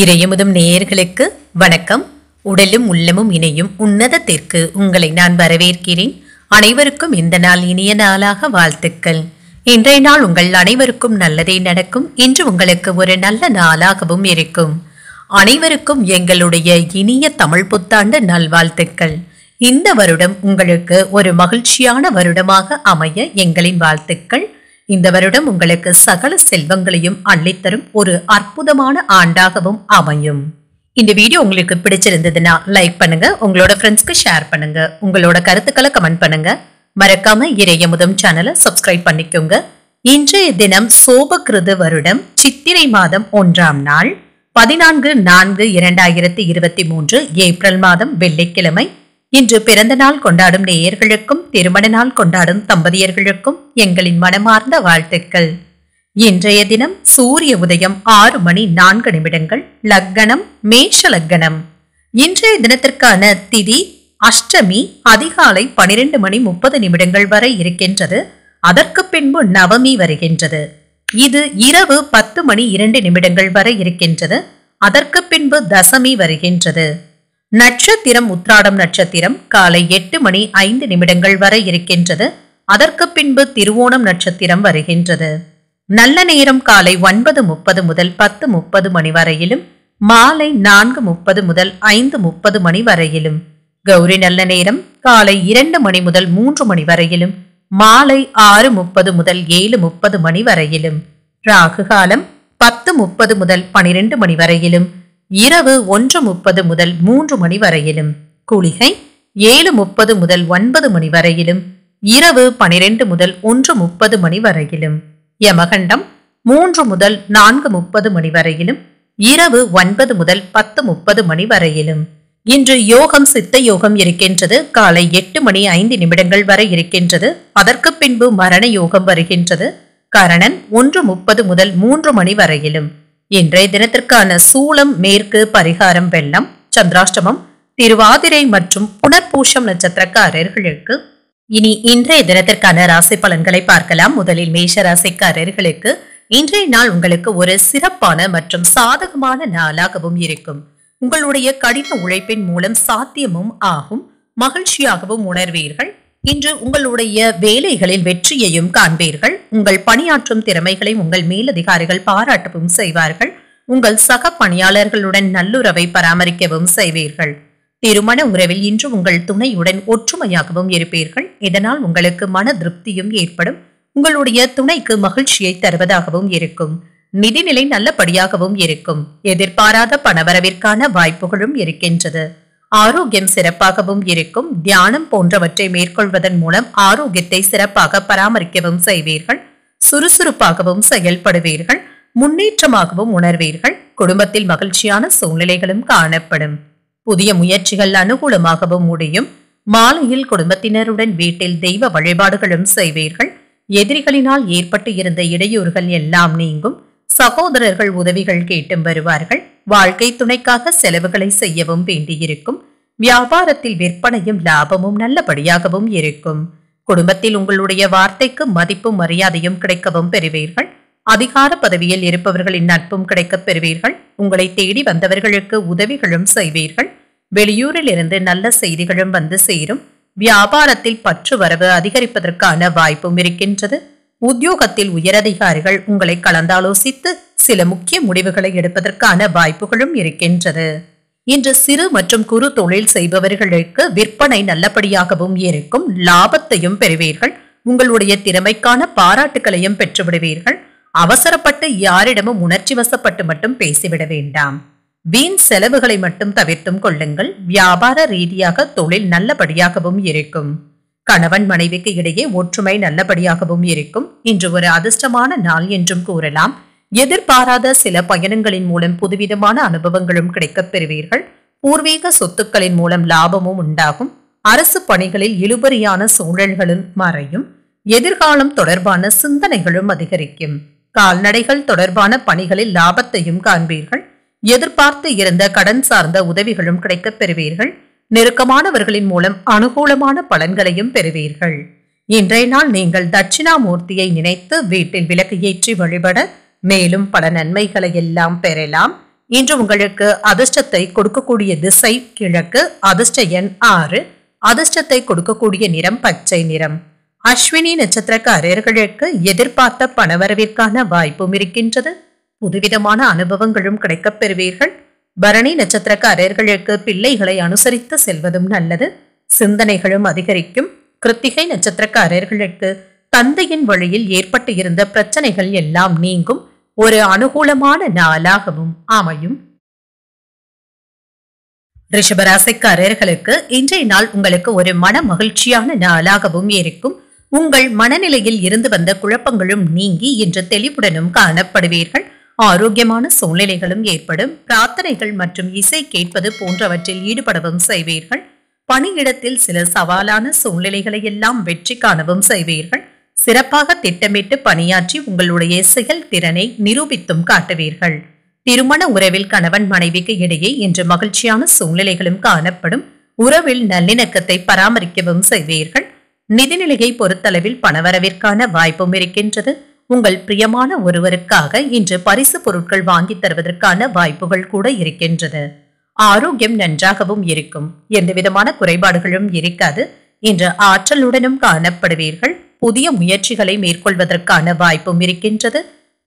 இறையமுதம் நேயர்களுக்கு வணக்கம் உடலும் உள்ளமும் இணையும் உன்னதத்திற்கு உங்களை நான் வரவேற்கிறேன் அனைவருக்கும் இந்த நாள் இனிய நாளாக வாழ்த்துக்கள் இன்றைய நாள் உங்கள் அனைவருக்கும் நல்லதே நடக்கும் இன்று உங்களுக்கு ஒரு நல்ல நாளாகவும் இருக்கும் அனைவருக்கும் எங்களுடைய இனிய தமிழ் புத்தாண்டு நல்வாழ்த்துக்கள் இந்த வருடம் உங்களுக்கு ஒரு மகிழ்ச்சியான வருடமாக அமைய எங்களின் வாழ்த்துக்கள் இந்த வருடம் உங்களுக்கு சகல செல்வங்களையும் அள்ளித்தரும் ஒரு அற்புதமான ஆண்டாகவும் அமையும் இந்த வீடியோ உங்களுக்கு பிடிச்சிருந்ததுன்னா லைக் பண்ணுங்க உங்களோட ஃப்ரெண்ட்ஸ்க்கு ஷேர் பண்ணுங்க உங்களோட கருத்துக்களை கமெண்ட் பண்ணுங்க மறக்காம முதம் சேனலை சப்ஸ்கிரைப் பண்ணிக்கோங்க இன்றைய தினம் சோபகிருது வருடம் சித்திரை மாதம் ஒன்றாம் நாள் பதினான்கு நான்கு இரண்டாயிரத்தி இருபத்தி மூன்று ஏப்ரல் மாதம் வெள்ளிக்கிழமை இன்று பிறந்த நாள் கொண்டாடும் நேயர்களுக்கும் திருமண நாள் கொண்டாடும் தம்பதியர்களுக்கும் எங்களின் மனமார்ந்த வாழ்த்துக்கள் இன்றைய தினம் சூரிய உதயம் ஆறு மணி நான்கு நிமிடங்கள் லக்கணம் மேஷ லக்கணம் இன்றைய தினத்திற்கான திதி அஷ்டமி அதிகாலை பனிரெண்டு மணி முப்பது நிமிடங்கள் வரை இருக்கின்றது அதற்கு பின்பு நவமி வருகின்றது இது இரவு பத்து மணி இரண்டு நிமிடங்கள் வரை இருக்கின்றது அதற்கு பின்பு தசமி வருகின்றது நட்சத்திரம் உத்ராடம் நட்சத்திரம் காலை எட்டு மணி ஐந்து நிமிடங்கள் வரை இருக்கின்றது அதற்கு பின்பு திருவோணம் நட்சத்திரம் வருகின்றது நல்ல நேரம் காலை ஒன்பது முப்பது முதல் பத்து முப்பது மணி வரையிலும் மாலை நான்கு முப்பது முதல் ஐந்து முப்பது மணி வரையிலும் கௌரி நல்ல நேரம் காலை இரண்டு மணி முதல் மூன்று மணி வரையிலும் மாலை ஆறு முப்பது முதல் ஏழு முப்பது மணி வரையிலும் ராகு காலம் பத்து முப்பது முதல் பனிரெண்டு மணி வரையிலும் இரவு ஒன்று முப்பது முதல் மூன்று மணி வரையிலும் குளிகை ஏழு முப்பது முதல் ஒன்பது மணி வரையிலும் இரவு பனிரெண்டு முதல் ஒன்று முப்பது மணி வரையிலும் யமகண்டம் மூன்று முதல் நான்கு முப்பது மணி வரையிலும் இரவு ஒன்பது முதல் பத்து முப்பது மணி வரையிலும் இன்று யோகம் சித்த யோகம் இருக்கின்றது காலை எட்டு மணி ஐந்து நிமிடங்கள் வரை இருக்கின்றது அதற்கு பின்பு மரண யோகம் வருகின்றது கரணன் ஒன்று முப்பது முதல் மூன்று மணி வரையிலும் இன்றைய தினத்திற்கான சூளம் மேற்கு பரிகாரம் வெள்ளம் சந்திராஷ்டமம் திருவாதிரை மற்றும் புனர்பூஷம் நட்சத்திரக்காரர்களுக்கு இனி இன்றைய தினத்திற்கான ராசி பலன்களை பார்க்கலாம் முதலில் மேஷ ராசிக்காரர்களுக்கு இன்றைய நாள் உங்களுக்கு ஒரு சிறப்பான மற்றும் சாதகமான நாளாகவும் இருக்கும் உங்களுடைய கடின உழைப்பின் மூலம் சாத்தியமும் ஆகும் மகிழ்ச்சியாகவும் உணர்வீர்கள் இன்று உங்களுடைய வேலைகளில் வெற்றியையும் காண்பீர்கள் உங்கள் பணியாற்றும் திறமைகளை உங்கள் மேலதிகாரிகள் பாராட்டவும் செய்வார்கள் உங்கள் சக பணியாளர்களுடன் நல்லுறவை பராமரிக்கவும் செய்வீர்கள் திருமண உறவில் இன்று உங்கள் துணையுடன் ஒற்றுமையாகவும் இருப்பீர்கள் இதனால் உங்களுக்கு மன திருப்தியும் ஏற்படும் உங்களுடைய துணைக்கு மகிழ்ச்சியை தருவதாகவும் இருக்கும் நிதிநிலை நல்லபடியாகவும் இருக்கும் எதிர்பாராத பணவரவிற்கான வாய்ப்புகளும் இருக்கின்றது ஆரோக்கியம் சிறப்பாகவும் இருக்கும் தியானம் போன்றவற்றை மேற்கொள்வதன் மூலம் ஆரோக்கியத்தை சிறப்பாக பராமரிக்கவும் செய்வீர்கள் சுறுசுறுப்பாகவும் செயல்படுவீர்கள் முன்னேற்றமாகவும் உணர்வீர்கள் குடும்பத்தில் மகிழ்ச்சியான சூழ்நிலைகளும் காணப்படும் புதிய முயற்சிகள் அனுகூலமாகவும் முடியும் மாலையில் குடும்பத்தினருடன் வீட்டில் தெய்வ வழிபாடுகளும் செய்வீர்கள் எதிரிகளினால் ஏற்பட்டு இருந்த இடையூறுகள் எல்லாம் நீங்கும் சகோதரர்கள் உதவிகள் கேட்டும் வருவார்கள் வாழ்க்கை துணைக்காக செலவுகளை செய்யவும் வேண்டியிருக்கும் வியாபாரத்தில் விற்பனையும் லாபமும் நல்லபடியாகவும் இருக்கும் குடும்பத்தில் உங்களுடைய வார்த்தைக்கு மதிப்பும் மரியாதையும் கிடைக்கவும் பெறுவீர்கள் அதிகார பதவியில் இருப்பவர்களின் நட்பும் கிடைக்கப் பெறுவீர்கள் உங்களை தேடி வந்தவர்களுக்கு உதவிகளும் செய்வீர்கள் வெளியூரில் இருந்து நல்ல செய்திகளும் வந்து சேரும் வியாபாரத்தில் பற்று வரவு அதிகரிப்பதற்கான வாய்ப்பும் இருக்கின்றது உத்தியோகத்தில் உயரதிகாரிகள் உங்களை கலந்தாலோசித்து சில முக்கிய முடிவுகளை எடுப்பதற்கான வாய்ப்புகளும் இருக்கின்றது இன்று சிறு மற்றும் குறு தொழில் செய்பவர்களுக்கு விற்பனை நல்லபடியாகவும் இருக்கும் லாபத்தையும் பெறுவீர்கள் உங்களுடைய திறமைக்கான பாராட்டுகளையும் பெற்றுவிடுவீர்கள் அவசரப்பட்டு யாரிடமும் உணர்ச்சி வசப்பட்டு மட்டும் பேசிவிட வேண்டாம் வீண் செலவுகளை மட்டும் தவிர்த்தும் கொள்ளுங்கள் வியாபார ரீதியாக தொழில் நல்லபடியாகவும் இருக்கும் கணவன் மனைவிக்கு இடையே ஒற்றுமை நல்லபடியாகவும் இருக்கும் இன்று ஒரு அதிர்ஷ்டமான நாள் என்றும் கூறலாம் எதிர்பாராத சில பயணங்களின் மூலம் புதுவிதமான அனுபவங்களும் கிடைக்கப் பெறுவீர்கள் பூர்வீக சொத்துக்களின் மூலம் லாபமும் உண்டாகும் அரசு பணிகளில் இழுபறியான சூழல்களும் மறையும் எதிர்காலம் தொடர்பான சிந்தனைகளும் அதிகரிக்கும் கால்நடைகள் தொடர்பான பணிகளில் லாபத்தையும் காண்பீர்கள் எதிர்பார்த்து இருந்த கடன் சார்ந்த உதவிகளும் கிடைக்கப் பெறுவீர்கள் நெருக்கமானவர்களின் மூலம் அனுகூலமான பலன்களையும் பெறுவீர்கள் இன்றைய நாள் நீங்கள் தட்சிணாமூர்த்தியை நினைத்து வீட்டில் விளக்கு ஏற்றி வழிபட மேலும் பல நன்மைகளை எல்லாம் பெறலாம் இன்று உங்களுக்கு அதிர்ஷ்டத்தை கொடுக்கக்கூடிய திசை கிழக்கு அதிர்ஷ்ட எண் ஆறு அதிர்ஷ்டத்தை கொடுக்கக்கூடிய நிறம் பச்சை நிறம் அஸ்வினி நட்சத்திரக்காரர்களுக்கு எதிர்பார்த்த பணவரவிற்கான வாய்ப்பும் இருக்கின்றது புதுவிதமான அனுபவங்களும் கிடைக்கப் பெறுவீர்கள் பரணி நட்சத்திரக்காரர்களுக்கு பிள்ளைகளை அனுசரித்து செல்வதும் நல்லது சிந்தனைகளும் அதிகரிக்கும் கிருத்திகை நட்சத்திரக்காரர்களுக்கு தந்தையின் வழியில் ஏற்பட்டு இருந்த பிரச்சனைகள் எல்லாம் நீங்கும் ஒரு அனுகூலமான நாளாகவும் அமையும் ரிஷபராசிக்காரர்களுக்கு இன்றைய நாள் உங்களுக்கு ஒரு மன மகிழ்ச்சியான நாளாகவும் இருக்கும் உங்கள் மனநிலையில் இருந்து வந்த குழப்பங்களும் நீங்கி இன்று தெளிவுடனும் காணப்படுவீர்கள் ஆரோக்கியமான சூழ்நிலைகளும் ஏற்படும் பிரார்த்தனைகள் மற்றும் இசை கேட்பது போன்றவற்றில் ஈடுபடவும் செய்வீர்கள் பணியிடத்தில் சில சவாலான சூழ்நிலைகளை எல்லாம் வெற்றி காணவும் செய்வீர்கள் சிறப்பாக திட்டமிட்டு பணியாற்றி உங்களுடைய செயல்திறனை நிரூபித்தும் காட்டுவீர்கள் திருமண உறவில் கணவன் மனைவிக்கு இடையே இன்று மகிழ்ச்சியான சூழ்நிலைகளும் காணப்படும் உறவில் நல்லிணக்கத்தை பராமரிக்கவும் செய்வீர்கள் நிதிநிலையை பொறுத்தளவில் பணவரவிற்கான வாய்ப்பும் இருக்கின்றது உங்கள் பிரியமான ஒருவருக்காக இன்று பரிசு பொருட்கள் வாங்கி தருவதற்கான வாய்ப்புகள் கூட இருக்கின்றது ஆரோக்கியம் நன்றாகவும் இருக்கும் எந்தவிதமான குறைபாடுகளும் இருக்காது இன்று ஆற்றலுடனும் காணப்படுவீர்கள் புதிய முயற்சிகளை மேற்கொள்வதற்கான வாய்ப்பும் இருக்கின்றது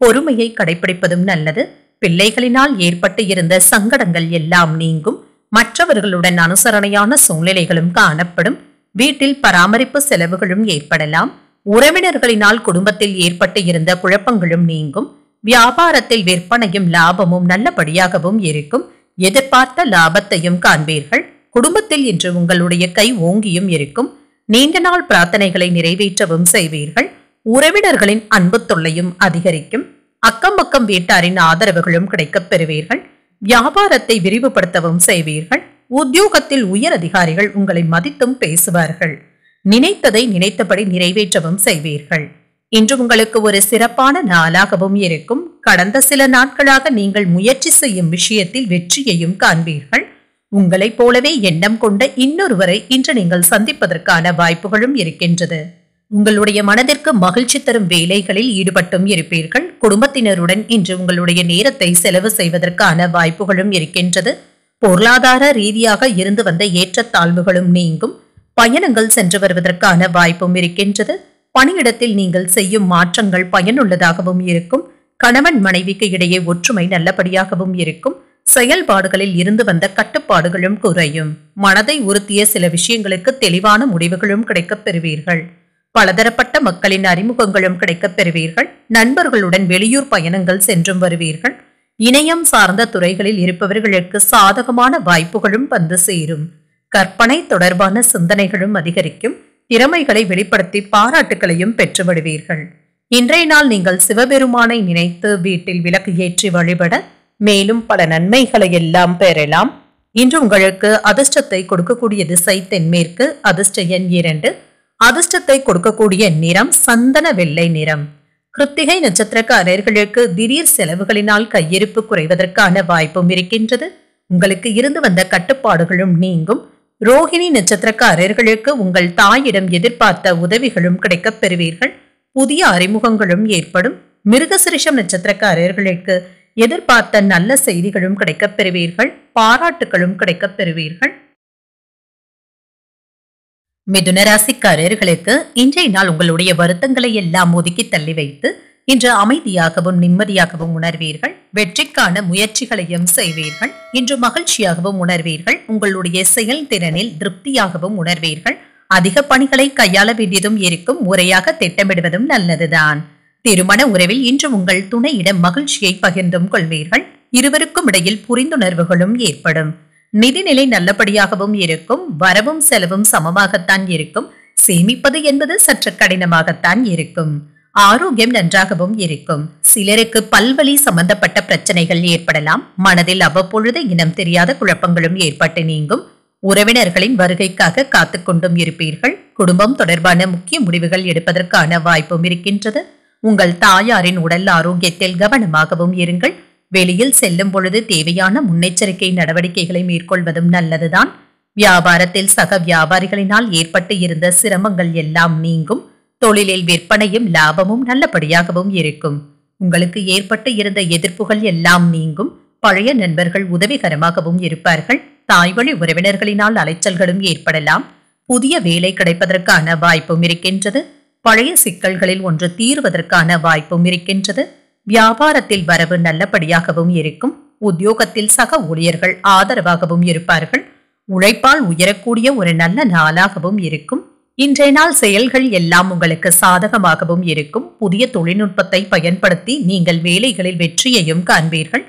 பொறுமையை கடைபிடிப்பதும் நல்லது பிள்ளைகளினால் ஏற்பட்டு இருந்த சங்கடங்கள் எல்லாம் நீங்கும் மற்றவர்களுடன் அனுசரணையான சூழ்நிலைகளும் காணப்படும் வீட்டில் பராமரிப்பு செலவுகளும் ஏற்படலாம் உறவினர்களினால் குடும்பத்தில் ஏற்பட்டு இருந்த குழப்பங்களும் நீங்கும் வியாபாரத்தில் விற்பனையும் லாபமும் நல்லபடியாகவும் இருக்கும் எதிர்பார்த்த லாபத்தையும் காண்பீர்கள் குடும்பத்தில் இன்று உங்களுடைய கை ஓங்கியும் இருக்கும் நீண்ட நாள் பிரார்த்தனைகளை நிறைவேற்றவும் செய்வீர்கள் உறவினர்களின் அன்பு தொல்லையும் அதிகரிக்கும் அக்கம் பக்கம் வீட்டாரின் ஆதரவுகளும் கிடைக்கப் பெறுவீர்கள் வியாபாரத்தை விரிவுபடுத்தவும் செய்வீர்கள் உத்தியோகத்தில் உயர் அதிகாரிகள் உங்களை மதித்தும் பேசுவார்கள் நினைத்ததை நினைத்தபடி நிறைவேற்றவும் செய்வீர்கள் இன்று உங்களுக்கு ஒரு சிறப்பான நாளாகவும் இருக்கும் கடந்த சில நாட்களாக நீங்கள் முயற்சி செய்யும் விஷயத்தில் வெற்றியையும் காண்பீர்கள் உங்களைப் போலவே எண்ணம் கொண்ட இன்னொருவரை இன்று நீங்கள் சந்திப்பதற்கான வாய்ப்புகளும் இருக்கின்றது உங்களுடைய மனதிற்கு மகிழ்ச்சி தரும் வேலைகளில் ஈடுபட்டும் இருப்பீர்கள் குடும்பத்தினருடன் இன்று உங்களுடைய நேரத்தை செலவு செய்வதற்கான வாய்ப்புகளும் இருக்கின்றது பொருளாதார ரீதியாக இருந்து வந்த ஏற்றத்தாழ்வுகளும் நீங்கும் பயணங்கள் சென்று வருவதற்கான வாய்ப்பும் இருக்கின்றது பணியிடத்தில் நீங்கள் செய்யும் மாற்றங்கள் பயனுள்ளதாகவும் இருக்கும் கணவன் மனைவிக்கு இடையே ஒற்றுமை நல்லபடியாகவும் இருக்கும் செயல்பாடுகளில் இருந்து வந்த கட்டுப்பாடுகளும் குறையும் மனதை உறுத்திய சில விஷயங்களுக்கு தெளிவான முடிவுகளும் கிடைக்கப் பெறுவீர்கள் பலதரப்பட்ட மக்களின் அறிமுகங்களும் கிடைக்கப் பெறுவீர்கள் நண்பர்களுடன் வெளியூர் பயணங்கள் சென்றும் வருவீர்கள் இணையம் சார்ந்த துறைகளில் இருப்பவர்களுக்கு சாதகமான வாய்ப்புகளும் வந்து சேரும் கற்பனை தொடர்பான சிந்தனைகளும் அதிகரிக்கும் திறமைகளை வெளிப்படுத்தி பாராட்டுகளையும் பெற்று விடுவீர்கள் இன்றைய நாள் நீங்கள் சிவபெருமானை நினைத்து வீட்டில் விளக்கு ஏற்றி வழிபட மேலும் பல நன்மைகளை எல்லாம் பெறலாம் இன்று உங்களுக்கு அதிர்ஷ்டத்தை கொடுக்கக்கூடிய திசை தென்மேற்கு அதிர்ஷ்ட எண் இரண்டு அதிர்ஷ்டத்தை கொடுக்கக்கூடிய நிறம் சந்தன வெள்ளை நிறம் கிருத்திகை நட்சத்திரக்காரர்களுக்கு திடீர் செலவுகளினால் கையிருப்பு குறைவதற்கான வாய்ப்பும் இருக்கின்றது உங்களுக்கு இருந்து வந்த கட்டுப்பாடுகளும் நீங்கும் ரோஹிணி நட்சத்திரக்காரர்களுக்கு உங்கள் தாயிடம் எதிர்பார்த்த உதவிகளும் கிடைக்கப் பெறுவீர்கள் புதிய அறிமுகங்களும் ஏற்படும் மிருகசிரிஷம் நட்சத்திரக்காரர்களுக்கு எதிர்பார்த்த நல்ல செய்திகளும் கிடைக்கப் பெறுவீர்கள் பாராட்டுகளும் கிடைக்கப் பெறுவீர்கள் மிதுனராசிக்காரர்களுக்கு இன்றைய நாள் உங்களுடைய வருத்தங்களை எல்லாம் ஒதுக்கி தள்ளி வைத்து இன்று அமைதியாகவும் நிம்மதியாகவும் உணர்வீர்கள் வெற்றிக்கான முயற்சிகளையும் செய்வீர்கள் இன்று மகிழ்ச்சியாகவும் உணர்வீர்கள் உங்களுடைய செயல்திறனில் திருப்தியாகவும் உணர்வீர்கள் அதிக பணிகளை கையாள வேண்டியதும் இருக்கும் முறையாக திட்டமிடுவதும் நல்லதுதான் திருமண உறவில் இன்று உங்கள் துணையிடம் மகிழ்ச்சியை பகிர்ந்தும் கொள்வீர்கள் இருவருக்கும் இடையில் புரிந்துணர்வுகளும் ஏற்படும் நிதிநிலை நல்லபடியாகவும் இருக்கும் வரவும் செலவும் சமமாகத்தான் இருக்கும் சேமிப்பது என்பது சற்று கடினமாகத்தான் இருக்கும் ஆரோக்கியம் நன்றாகவும் இருக்கும் சிலருக்கு பல்வழி சம்பந்தப்பட்ட பிரச்சனைகள் ஏற்படலாம் மனதில் அவ்வப்பொழுது இனம் தெரியாத குழப்பங்களும் ஏற்பட்டு நீங்கும் உறவினர்களின் வருகைக்காக காத்து கொண்டும் இருப்பீர்கள் குடும்பம் தொடர்பான முக்கிய முடிவுகள் எடுப்பதற்கான வாய்ப்பும் இருக்கின்றது உங்கள் தாயாரின் உடல் ஆரோக்கியத்தில் கவனமாகவும் இருங்கள் வெளியில் செல்லும் பொழுது தேவையான முன்னெச்சரிக்கை நடவடிக்கைகளை மேற்கொள்வதும் நல்லதுதான் வியாபாரத்தில் சக வியாபாரிகளினால் ஏற்பட்டு இருந்த சிரமங்கள் எல்லாம் நீங்கும் தொழிலில் விற்பனையும் லாபமும் நல்லபடியாகவும் இருக்கும் உங்களுக்கு ஏற்பட்டு இருந்த எதிர்ப்புகள் எல்லாம் நீங்கும் பழைய நண்பர்கள் உதவிகரமாகவும் இருப்பார்கள் தாய்வழி உறவினர்களினால் அலைச்சல்களும் ஏற்படலாம் புதிய வேலை கிடைப்பதற்கான வாய்ப்பும் இருக்கின்றது பழைய சிக்கல்களில் ஒன்று தீர்வதற்கான வாய்ப்பும் இருக்கின்றது வியாபாரத்தில் வரவு நல்லபடியாகவும் இருக்கும் உத்தியோகத்தில் சக ஊழியர்கள் ஆதரவாகவும் இருப்பார்கள் உழைப்பால் உயரக்கூடிய ஒரு நல்ல நாளாகவும் இருக்கும் இன்றைய நாள் செயல்கள் எல்லாம் உங்களுக்கு சாதகமாகவும் இருக்கும் புதிய தொழில்நுட்பத்தை பயன்படுத்தி நீங்கள் வேலைகளில் வெற்றியையும் காண்பீர்கள்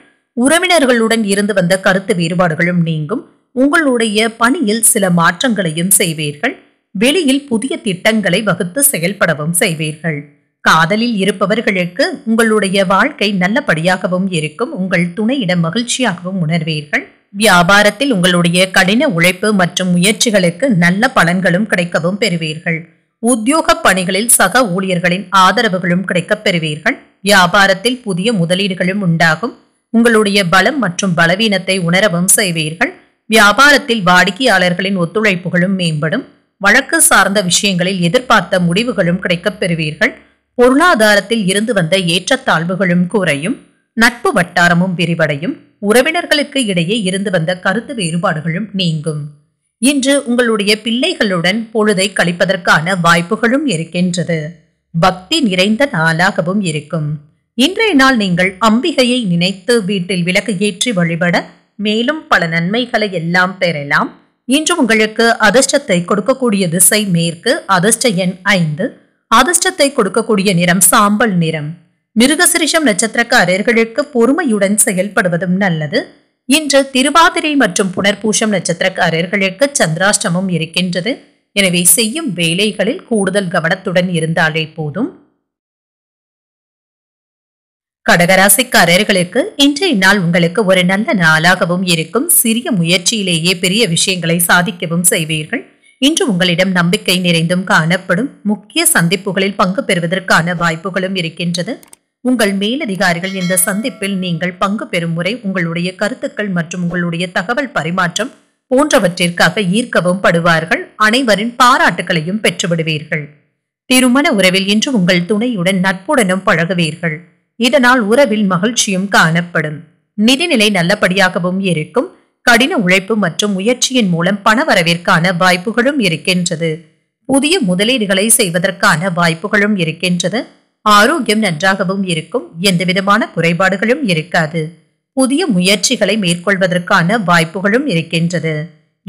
உறவினர்களுடன் இருந்து வந்த கருத்து வேறுபாடுகளும் நீங்கும் உங்களுடைய பணியில் சில மாற்றங்களையும் செய்வீர்கள் வெளியில் புதிய திட்டங்களை வகுத்து செயல்படவும் செய்வீர்கள் காதலில் இருப்பவர்களுக்கு உங்களுடைய வாழ்க்கை நல்லபடியாகவும் இருக்கும் உங்கள் துணையிடம் மகிழ்ச்சியாகவும் உணர்வீர்கள் வியாபாரத்தில் உங்களுடைய கடின உழைப்பு மற்றும் முயற்சிகளுக்கு நல்ல பலன்களும் கிடைக்கவும் பெறுவீர்கள் உத்தியோக பணிகளில் சக ஊழியர்களின் ஆதரவுகளும் கிடைக்கப் பெறுவீர்கள் வியாபாரத்தில் புதிய முதலீடுகளும் உண்டாகும் உங்களுடைய பலம் மற்றும் பலவீனத்தை உணரவும் செய்வீர்கள் வியாபாரத்தில் வாடிக்கையாளர்களின் ஒத்துழைப்புகளும் மேம்படும் வழக்கு சார்ந்த விஷயங்களில் எதிர்பார்த்த முடிவுகளும் கிடைக்கப் பெறுவீர்கள் பொருளாதாரத்தில் இருந்து வந்த ஏற்றத்தாழ்வுகளும் குறையும் நட்பு வட்டாரமும் விரிவடையும் உறவினர்களுக்கு இடையே இருந்து வந்த கருத்து வேறுபாடுகளும் நீங்கும் இன்று உங்களுடைய பிள்ளைகளுடன் பொழுதை கழிப்பதற்கான வாய்ப்புகளும் இருக்கின்றது பக்தி நிறைந்த நாளாகவும் இருக்கும் இன்றைய நாள் நீங்கள் அம்பிகையை நினைத்து வீட்டில் விளக்கு ஏற்றி வழிபட மேலும் பல நன்மைகளை எல்லாம் பெறலாம் இன்று உங்களுக்கு அதிர்ஷ்டத்தை கொடுக்கக்கூடிய திசை மேற்கு அதிர்ஷ்ட எண் ஐந்து அதிர்ஷ்டத்தை கொடுக்கக்கூடிய நிறம் சாம்பல் நிறம் மிருகசிரிஷம் நட்சத்திரக்காரர்களுக்கு பொறுமையுடன் செயல்படுவதும் நல்லது இன்று திருவாதிரை மற்றும் புனர்பூஷம் நட்சத்திரக்காரர்களுக்கு சந்திராஷ்டமும் இருக்கின்றது எனவே செய்யும் வேலைகளில் கூடுதல் கவனத்துடன் இருந்தாலே போதும் கடகராசிக்காரர்களுக்கு இன்றைய நாள் உங்களுக்கு ஒரு நல்ல நாளாகவும் இருக்கும் சிறிய முயற்சியிலேயே பெரிய விஷயங்களை சாதிக்கவும் செய்வீர்கள் இன்று உங்களிடம் நம்பிக்கை நிறைந்தும் காணப்படும் முக்கிய சந்திப்புகளில் பங்கு பெறுவதற்கான வாய்ப்புகளும் இருக்கின்றது உங்கள் மேலதிகாரிகள் இந்த சந்திப்பில் நீங்கள் பங்கு பெறும் முறை உங்களுடைய கருத்துக்கள் மற்றும் உங்களுடைய தகவல் பரிமாற்றம் போன்றவற்றிற்காக ஈர்க்கவும் படுவார்கள் அனைவரின் பாராட்டுகளையும் பெற்றுவிடுவீர்கள் திருமண உறவில் இன்று உங்கள் துணையுடன் நட்புடனும் பழகுவீர்கள் இதனால் உறவில் மகிழ்ச்சியும் காணப்படும் நிதிநிலை நல்லபடியாகவும் இருக்கும் கடின உழைப்பு மற்றும் முயற்சியின் மூலம் பணவரவிற்கான வாய்ப்புகளும் இருக்கின்றது புதிய முதலீடுகளை செய்வதற்கான வாய்ப்புகளும் இருக்கின்றது ஆரோக்கியம் நன்றாகவும் இருக்கும் எந்தவிதமான குறைபாடுகளும் இருக்காது புதிய முயற்சிகளை மேற்கொள்வதற்கான வாய்ப்புகளும் இருக்கின்றது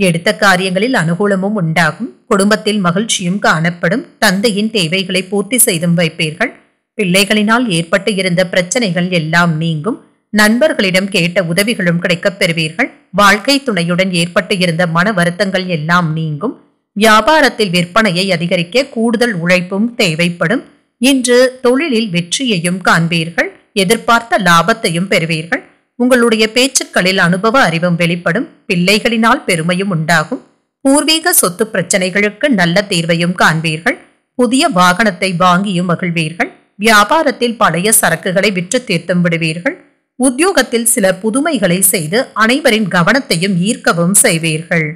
எடுத்த காரியங்களில் அனுகூலமும் உண்டாகும் குடும்பத்தில் மகிழ்ச்சியும் காணப்படும் தந்தையின் தேவைகளை பூர்த்தி செய்தும் வைப்பீர்கள் பிள்ளைகளினால் ஏற்பட்டு இருந்த பிரச்சனைகள் எல்லாம் நீங்கும் நண்பர்களிடம் கேட்ட உதவிகளும் கிடைக்கப் பெறுவீர்கள் வாழ்க்கை துணையுடன் ஏற்பட்டு இருந்த மன வருத்தங்கள் எல்லாம் நீங்கும் வியாபாரத்தில் விற்பனையை அதிகரிக்க கூடுதல் உழைப்பும் தேவைப்படும் இன்று தொழிலில் வெற்றியையும் காண்பீர்கள் எதிர்பார்த்த லாபத்தையும் பெறுவீர்கள் உங்களுடைய பேச்சுக்களில் அனுபவ அறிவும் வெளிப்படும் பிள்ளைகளினால் பெருமையும் உண்டாகும் பூர்வீக சொத்து பிரச்சனைகளுக்கு நல்ல தீர்வையும் காண்பீர்கள் புதிய வாகனத்தை வாங்கியும் மகிழ்வீர்கள் வியாபாரத்தில் பழைய சரக்குகளை விற்று தீர்த்தும் விடுவீர்கள் உத்தியோகத்தில் சில புதுமைகளை செய்து அனைவரின் கவனத்தையும் ஈர்க்கவும் செய்வீர்கள்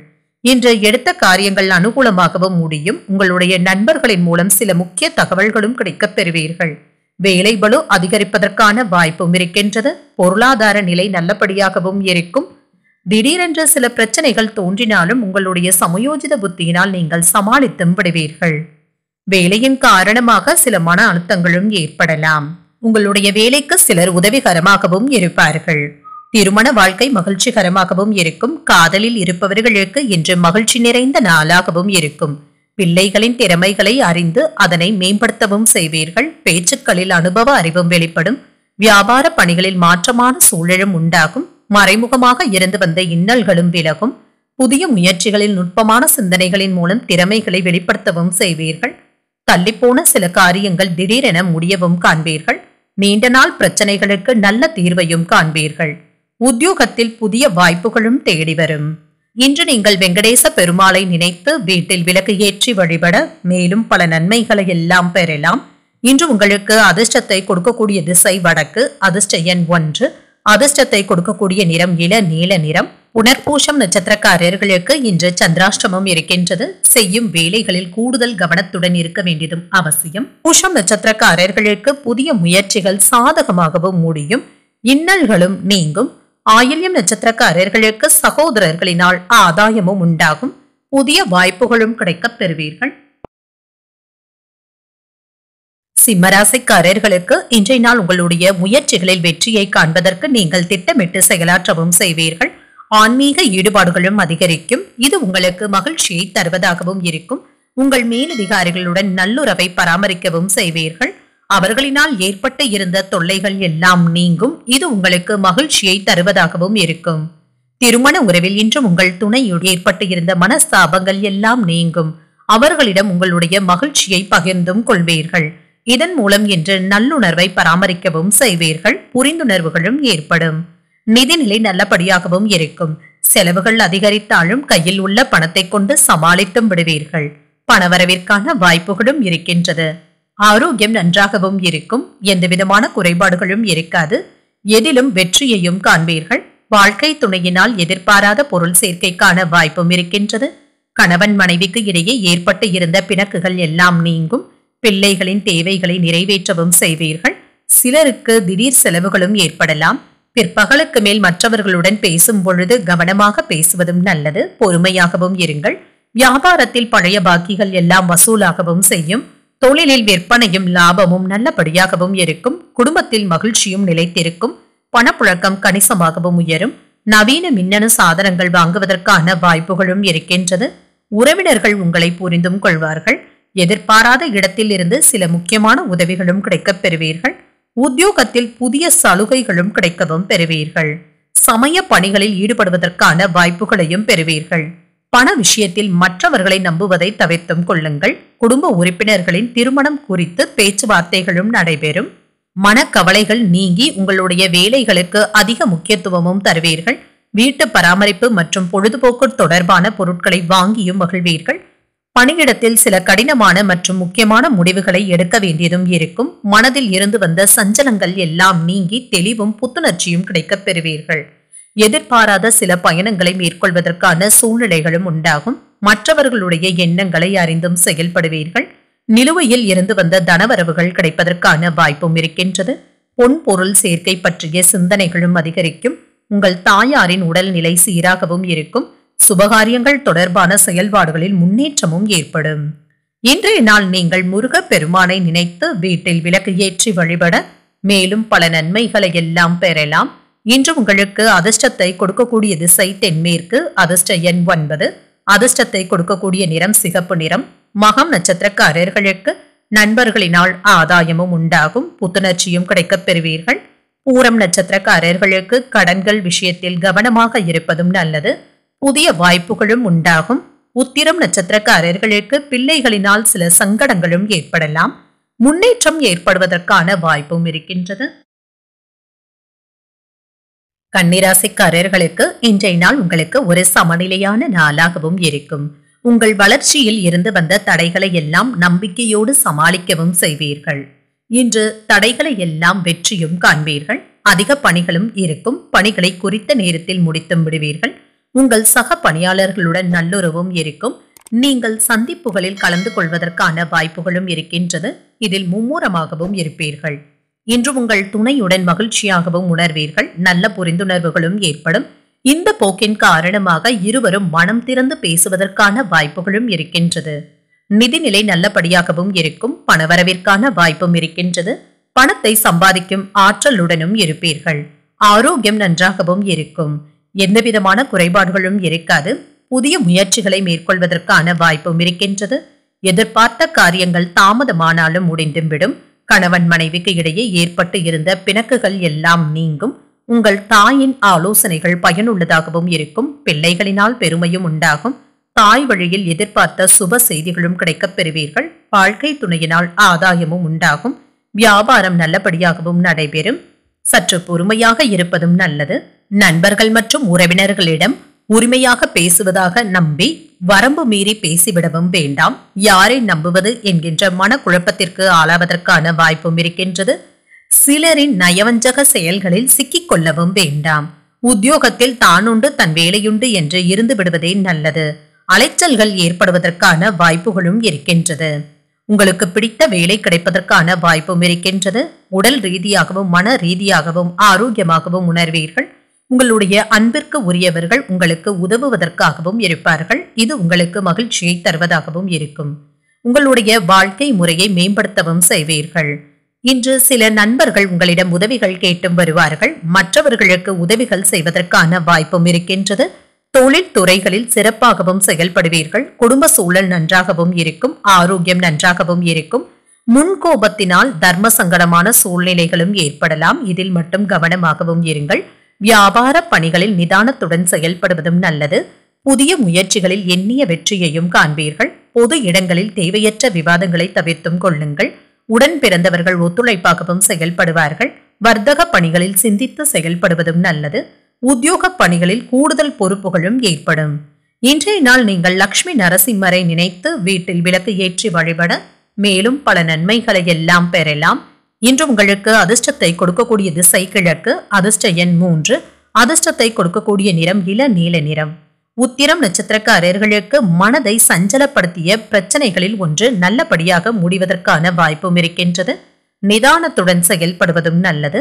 இன்று எடுத்த காரியங்கள் அனுகூலமாகவும் முடியும் உங்களுடைய நண்பர்களின் மூலம் சில முக்கிய தகவல்களும் கிடைக்கப் பெறுவீர்கள் வேலை பலு அதிகரிப்பதற்கான வாய்ப்பும் இருக்கின்றது பொருளாதார நிலை நல்லபடியாகவும் இருக்கும் திடீரென்று சில பிரச்சனைகள் தோன்றினாலும் உங்களுடைய சமயோஜித புத்தியினால் நீங்கள் சமாளித்தும் விடுவீர்கள் வேலையின் காரணமாக சில மன அழுத்தங்களும் ஏற்படலாம் உங்களுடைய வேலைக்கு சிலர் உதவிகரமாகவும் இருப்பார்கள் திருமண வாழ்க்கை மகிழ்ச்சிகரமாகவும் இருக்கும் காதலில் இருப்பவர்களுக்கு இன்று மகிழ்ச்சி நிறைந்த நாளாகவும் இருக்கும் பிள்ளைகளின் திறமைகளை அறிந்து அதனை மேம்படுத்தவும் செய்வீர்கள் பேச்சுக்களில் அனுபவ அறிவும் வெளிப்படும் வியாபார பணிகளில் மாற்றமான சூழலும் உண்டாகும் மறைமுகமாக இருந்து வந்த இன்னல்களும் விலகும் புதிய முயற்சிகளில் நுட்பமான சிந்தனைகளின் மூலம் திறமைகளை வெளிப்படுத்தவும் செய்வீர்கள் தள்ளிப்போன சில காரியங்கள் திடீரென முடியவும் காண்பீர்கள் நீண்ட நாள் பிரச்சனைகளுக்கு நல்ல தீர்வையும் காண்பீர்கள் உத்தியோகத்தில் புதிய வாய்ப்புகளும் தேடி வரும் இன்று நீங்கள் வெங்கடேச பெருமாளை நினைத்து வீட்டில் விளக்கு ஏற்றி வழிபட மேலும் பல நன்மைகளை எல்லாம் பெறலாம் இன்று உங்களுக்கு அதிர்ஷ்டத்தை கொடுக்கக்கூடிய திசை வடக்கு அதிர்ஷ்ட எண் ஒன்று அதிர்ஷ்டத்தை கொடுக்கக்கூடிய நிறம் இள நீல நிறம் உணர்பூஷம் நட்சத்திரக்காரர்களுக்கு இன்று சந்திராஷ்டமம் இருக்கின்றது செய்யும் வேலைகளில் கூடுதல் கவனத்துடன் இருக்க வேண்டியதும் அவசியம் பூஷம் நட்சத்திரக்காரர்களுக்கு புதிய முயற்சிகள் சாதகமாகவும் முடியும் இன்னல்களும் நீங்கும் ஆயில்யம் நட்சத்திரக்காரர்களுக்கு சகோதரர்களினால் ஆதாயமும் உண்டாகும் புதிய வாய்ப்புகளும் கிடைக்கப் பெறுவீர்கள் சிம்மராசிக்காரர்களுக்கு இன்றைய நாள் உங்களுடைய முயற்சிகளில் வெற்றியை காண்பதற்கு நீங்கள் திட்டமிட்டு செயலாற்றவும் செய்வீர்கள் ஆன்மீக ஈடுபாடுகளும் அதிகரிக்கும் இது உங்களுக்கு மகிழ்ச்சியை தருவதாகவும் இருக்கும் உங்கள் மேலதிகாரிகளுடன் நல்லுறவை பராமரிக்கவும் செய்வீர்கள் அவர்களினால் ஏற்பட்டு இருந்த தொல்லைகள் எல்லாம் நீங்கும் இது உங்களுக்கு மகிழ்ச்சியை தருவதாகவும் இருக்கும் திருமண உறவில் இன்றும் உங்கள் துணையோடு ஏற்பட்டு இருந்த மனஸ்தாபங்கள் எல்லாம் நீங்கும் அவர்களிடம் உங்களுடைய மகிழ்ச்சியை பகிர்ந்தும் கொள்வீர்கள் இதன் மூலம் இன்று நல்லுணர்வை பராமரிக்கவும் செய்வீர்கள் புரிந்துணர்வுகளும் ஏற்படும் நிதிநிலை நல்லபடியாகவும் இருக்கும் செலவுகள் அதிகரித்தாலும் கையில் உள்ள பணத்தை கொண்டு சமாளித்தும் விடுவீர்கள் பணவரவிற்கான வாய்ப்புகளும் இருக்கின்றது ஆரோக்கியம் நன்றாகவும் இருக்கும் எந்த விதமான குறைபாடுகளும் இருக்காது எதிலும் வெற்றியையும் காண்பீர்கள் வாழ்க்கை துணையினால் எதிர்பாராத பொருள் சேர்க்கைக்கான வாய்ப்பும் இருக்கின்றது கணவன் மனைவிக்கு இடையே ஏற்பட்டு இருந்த பிணக்குகள் எல்லாம் நீங்கும் பிள்ளைகளின் தேவைகளை நிறைவேற்றவும் செய்வீர்கள் சிலருக்கு திடீர் செலவுகளும் ஏற்படலாம் பிற்பகலுக்கு மேல் மற்றவர்களுடன் பேசும் பொழுது கவனமாக பேசுவதும் நல்லது பொறுமையாகவும் இருங்கள் வியாபாரத்தில் பழைய பாக்கிகள் எல்லாம் வசூலாகவும் செய்யும் தொழிலில் விற்பனையும் லாபமும் நல்லபடியாகவும் இருக்கும் குடும்பத்தில் மகிழ்ச்சியும் நிலைத்திருக்கும் பணப்புழக்கம் கணிசமாகவும் உயரும் நவீன மின்னணு சாதனங்கள் வாங்குவதற்கான வாய்ப்புகளும் இருக்கின்றது உறவினர்கள் உங்களை புரிந்தும் கொள்வார்கள் எதிர்பாராத இடத்தில் இருந்து சில முக்கியமான உதவிகளும் கிடைக்கப் பெறுவீர்கள் உத்தியோகத்தில் புதிய சலுகைகளும் கிடைக்கவும் பெறுவீர்கள் சமய பணிகளில் ஈடுபடுவதற்கான வாய்ப்புகளையும் பெறுவீர்கள் பண விஷயத்தில் மற்றவர்களை நம்புவதை தவிர்த்தும் கொள்ளுங்கள் குடும்ப உறுப்பினர்களின் திருமணம் குறித்து பேச்சுவார்த்தைகளும் நடைபெறும் மனக்கவலைகள் நீங்கி உங்களுடைய வேலைகளுக்கு அதிக முக்கியத்துவமும் தருவீர்கள் வீட்டு பராமரிப்பு மற்றும் பொழுதுபோக்கு தொடர்பான பொருட்களை வாங்கியும் மகிழ்வீர்கள் பணியிடத்தில் சில கடினமான மற்றும் முக்கியமான முடிவுகளை எடுக்க வேண்டியதும் இருக்கும் மனதில் இருந்து வந்த சஞ்சலங்கள் எல்லாம் நீங்கி தெளிவும் புத்துணர்ச்சியும் கிடைக்கப் பெறுவீர்கள் எதிர்பாராத சில பயணங்களை மேற்கொள்வதற்கான சூழ்நிலைகளும் உண்டாகும் மற்றவர்களுடைய எண்ணங்களை அறிந்தும் செயல்படுவீர்கள் நிலுவையில் இருந்து வந்த தனவரவுகள் கிடைப்பதற்கான வாய்ப்பும் இருக்கின்றது பொன் பொருள் சேர்க்கை பற்றிய சிந்தனைகளும் அதிகரிக்கும் உங்கள் தாயாரின் உடல்நிலை சீராகவும் இருக்கும் சுபகாரியங்கள் தொடர்பான செயல்பாடுகளில் முன்னேற்றமும் ஏற்படும் இன்றைய நாள் நீங்கள் முருக பெருமானை நினைத்து வீட்டில் விளக்கு ஏற்றி வழிபட மேலும் பல நன்மைகளை எல்லாம் பெறலாம் இன்று உங்களுக்கு அதிர்ஷ்டத்தை கொடுக்கக்கூடிய திசை தென்மேற்கு அதிர்ஷ்ட எண் ஒன்பது அதிர்ஷ்டத்தை கொடுக்கக்கூடிய நிறம் சிகப்பு நிறம் மகம் நட்சத்திரக்காரர்களுக்கு நண்பர்களினால் ஆதாயமும் உண்டாகும் புத்துணர்ச்சியும் கிடைக்கப் பெறுவீர்கள் பூரம் நட்சத்திரக்காரர்களுக்கு கடன்கள் விஷயத்தில் கவனமாக இருப்பதும் நல்லது புதிய வாய்ப்புகளும் உண்டாகும் உத்திரம் நட்சத்திரக்காரர்களுக்கு பிள்ளைகளினால் சில சங்கடங்களும் ஏற்படலாம் முன்னேற்றம் ஏற்படுவதற்கான வாய்ப்பும் இருக்கின்றது கண்ணிராசிக்காரர்களுக்கு இன்றைய நாள் உங்களுக்கு ஒரு சமநிலையான நாளாகவும் இருக்கும் உங்கள் வளர்ச்சியில் இருந்து வந்த தடைகளை எல்லாம் நம்பிக்கையோடு சமாளிக்கவும் செய்வீர்கள் இன்று தடைகளை எல்லாம் வெற்றியும் காண்பீர்கள் அதிக பணிகளும் இருக்கும் பணிகளை குறித்த நேரத்தில் முடித்தும் விடுவீர்கள் உங்கள் சக பணியாளர்களுடன் நல்லுறவும் இருக்கும் நீங்கள் சந்திப்புகளில் கலந்து கொள்வதற்கான வாய்ப்புகளும் இருக்கின்றது இதில் மும்முரமாகவும் இருப்பீர்கள் இன்று உங்கள் துணையுடன் மகிழ்ச்சியாகவும் உணர்வீர்கள் நல்ல புரிந்துணர்வுகளும் ஏற்படும் இந்த போக்கின் காரணமாக இருவரும் மனம் திறந்து பேசுவதற்கான வாய்ப்புகளும் இருக்கின்றது நிதிநிலை நல்லபடியாகவும் இருக்கும் பணவரவிற்கான வாய்ப்பும் இருக்கின்றது பணத்தை சம்பாதிக்கும் ஆற்றலுடனும் இருப்பீர்கள் ஆரோக்கியம் நன்றாகவும் இருக்கும் எந்தவிதமான குறைபாடுகளும் இருக்காது புதிய முயற்சிகளை மேற்கொள்வதற்கான வாய்ப்பும் இருக்கின்றது எதிர்பார்த்த காரியங்கள் தாமதமானாலும் முடிந்துவிடும் கணவன் மனைவிக்கு இடையே ஏற்பட்டு இருந்த பிணக்குகள் எல்லாம் நீங்கும் உங்கள் தாயின் ஆலோசனைகள் பயனுள்ளதாகவும் இருக்கும் பிள்ளைகளினால் பெருமையும் உண்டாகும் தாய் வழியில் எதிர்பார்த்த சுப செய்திகளும் கிடைக்கப் பெறுவீர்கள் வாழ்க்கை துணையினால் ஆதாயமும் உண்டாகும் வியாபாரம் நல்லபடியாகவும் நடைபெறும் சற்று பொறுமையாக இருப்பதும் நல்லது நண்பர்கள் மற்றும் உறவினர்களிடம் உரிமையாக பேசுவதாக நம்பி வரம்பு மீறி பேசிவிடவும் வேண்டாம் யாரை நம்புவது என்கின்ற மனக்குழப்பத்திற்கு ஆளாவதற்கான வாய்ப்பும் இருக்கின்றது சிலரின் நயவஞ்சக செயல்களில் சிக்கிக்கொள்ளவும் வேண்டாம் உத்தியோகத்தில் தானுண்டு தன் வேலையுண்டு என்று இருந்து விடுவதே நல்லது அலைச்சல்கள் ஏற்படுவதற்கான வாய்ப்புகளும் இருக்கின்றது உங்களுக்கு பிடித்த வேலை கிடைப்பதற்கான வாய்ப்பும் இருக்கின்றது உடல் ரீதியாகவும் மன ரீதியாகவும் ஆரோக்கியமாகவும் உணர்வீர்கள் உங்களுடைய அன்பிற்கு உரியவர்கள் உங்களுக்கு உதவுவதற்காகவும் இருப்பார்கள் இது உங்களுக்கு மகிழ்ச்சியை தருவதாகவும் இருக்கும் உங்களுடைய வாழ்க்கை முறையை மேம்படுத்தவும் செய்வீர்கள் இன்று சில நண்பர்கள் உங்களிடம் உதவிகள் கேட்டும் வருவார்கள் மற்றவர்களுக்கு உதவிகள் செய்வதற்கான வாய்ப்பும் இருக்கின்றது தொழில் துறைகளில் சிறப்பாகவும் செயல்படுவீர்கள் குடும்ப சூழல் நன்றாகவும் இருக்கும் ஆரோக்கியம் நன்றாகவும் இருக்கும் முன்கோபத்தினால் தர்ம சங்கடமான சூழ்நிலைகளும் ஏற்படலாம் இதில் மட்டும் கவனமாகவும் இருங்கள் வியாபார பணிகளில் நிதானத்துடன் செயல்படுவதும் நல்லது புதிய முயற்சிகளில் எண்ணிய வெற்றியையும் காண்பீர்கள் பொது இடங்களில் தேவையற்ற விவாதங்களை தவிர்த்தும் கொள்ளுங்கள் உடன் பிறந்தவர்கள் ஒத்துழைப்பாகவும் செயல்படுவார்கள் வர்த்தக பணிகளில் சிந்தித்து செயல்படுவதும் நல்லது உத்தியோக பணிகளில் கூடுதல் பொறுப்புகளும் ஏற்படும் இன்றைய நாள் நீங்கள் லக்ஷ்மி நரசிம்மரை நினைத்து வீட்டில் விளக்கு ஏற்றி வழிபட மேலும் பல நன்மைகளை எல்லாம் பெறலாம் இன்று உங்களுக்கு அதிர்ஷ்டத்தை கொடுக்கக்கூடிய திசை கிழக்கு அதிர்ஷ்ட எண் மூன்று அதிர்ஷ்டத்தை கொடுக்கக்கூடிய நிறம் இள நீல நிறம் உத்திரம் நட்சத்திரக்காரர்களுக்கு மனதை சஞ்சலப்படுத்திய பிரச்சனைகளில் ஒன்று நல்லபடியாக முடிவதற்கான வாய்ப்பும் இருக்கின்றது நிதானத்துடன் செயல்படுவதும் நல்லது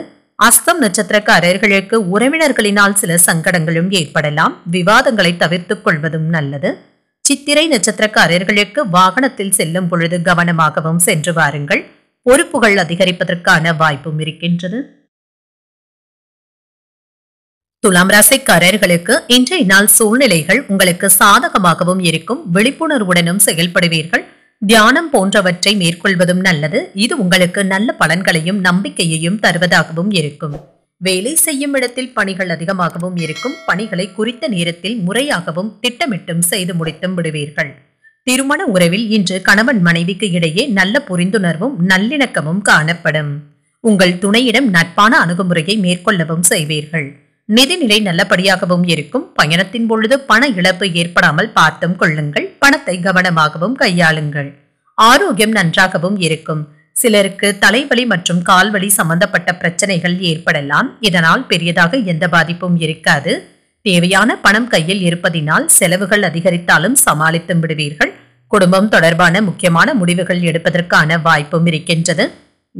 அஸ்தம் நட்சத்திரக்காரர்களுக்கு உறவினர்களினால் சில சங்கடங்களும் ஏற்படலாம் விவாதங்களை தவிர்த்துக் கொள்வதும் நல்லது சித்திரை நட்சத்திரக்காரர்களுக்கு வாகனத்தில் செல்லும் பொழுது கவனமாகவும் சென்று வாருங்கள் பொறுப்புகள் அதிகரிப்பதற்கான வாய்ப்பும் இருக்கின்றது துலாம் ராசிக்காரர்களுக்கு இன்றைய நாள் சூழ்நிலைகள் உங்களுக்கு சாதகமாகவும் இருக்கும் விழிப்புணர்வுடனும் செயல்படுவீர்கள் தியானம் போன்றவற்றை மேற்கொள்வதும் நல்லது இது உங்களுக்கு நல்ல பலன்களையும் நம்பிக்கையையும் தருவதாகவும் இருக்கும் வேலை செய்யும் இடத்தில் பணிகள் அதிகமாகவும் இருக்கும் பணிகளை குறித்த நேரத்தில் முறையாகவும் திட்டமிட்டும் செய்து முடித்தும் விடுவீர்கள் திருமண உறவில் இன்று கணவன் மனைவிக்கு இடையே நல்ல புரிந்துணர்வும் நல்லிணக்கமும் காணப்படும் உங்கள் துணையிடம் நட்பான அணுகுமுறையை மேற்கொள்ளவும் செய்வீர்கள் நிதிநிலை நல்லபடியாகவும் இருக்கும் பயணத்தின் பொழுது பண இழப்பு ஏற்படாமல் பார்த்தும் கொள்ளுங்கள் பணத்தை கவனமாகவும் கையாளுங்கள் ஆரோக்கியம் நன்றாகவும் இருக்கும் சிலருக்கு தலைவலி மற்றும் கால்வலி சம்பந்தப்பட்ட பிரச்சனைகள் ஏற்படலாம் இதனால் பெரியதாக எந்த பாதிப்பும் இருக்காது தேவையான பணம் கையில் இருப்பதினால் செலவுகள் அதிகரித்தாலும் சமாளித்தும் விடுவீர்கள் குடும்பம் தொடர்பான முக்கியமான முடிவுகள் எடுப்பதற்கான வாய்ப்பும் இருக்கின்றது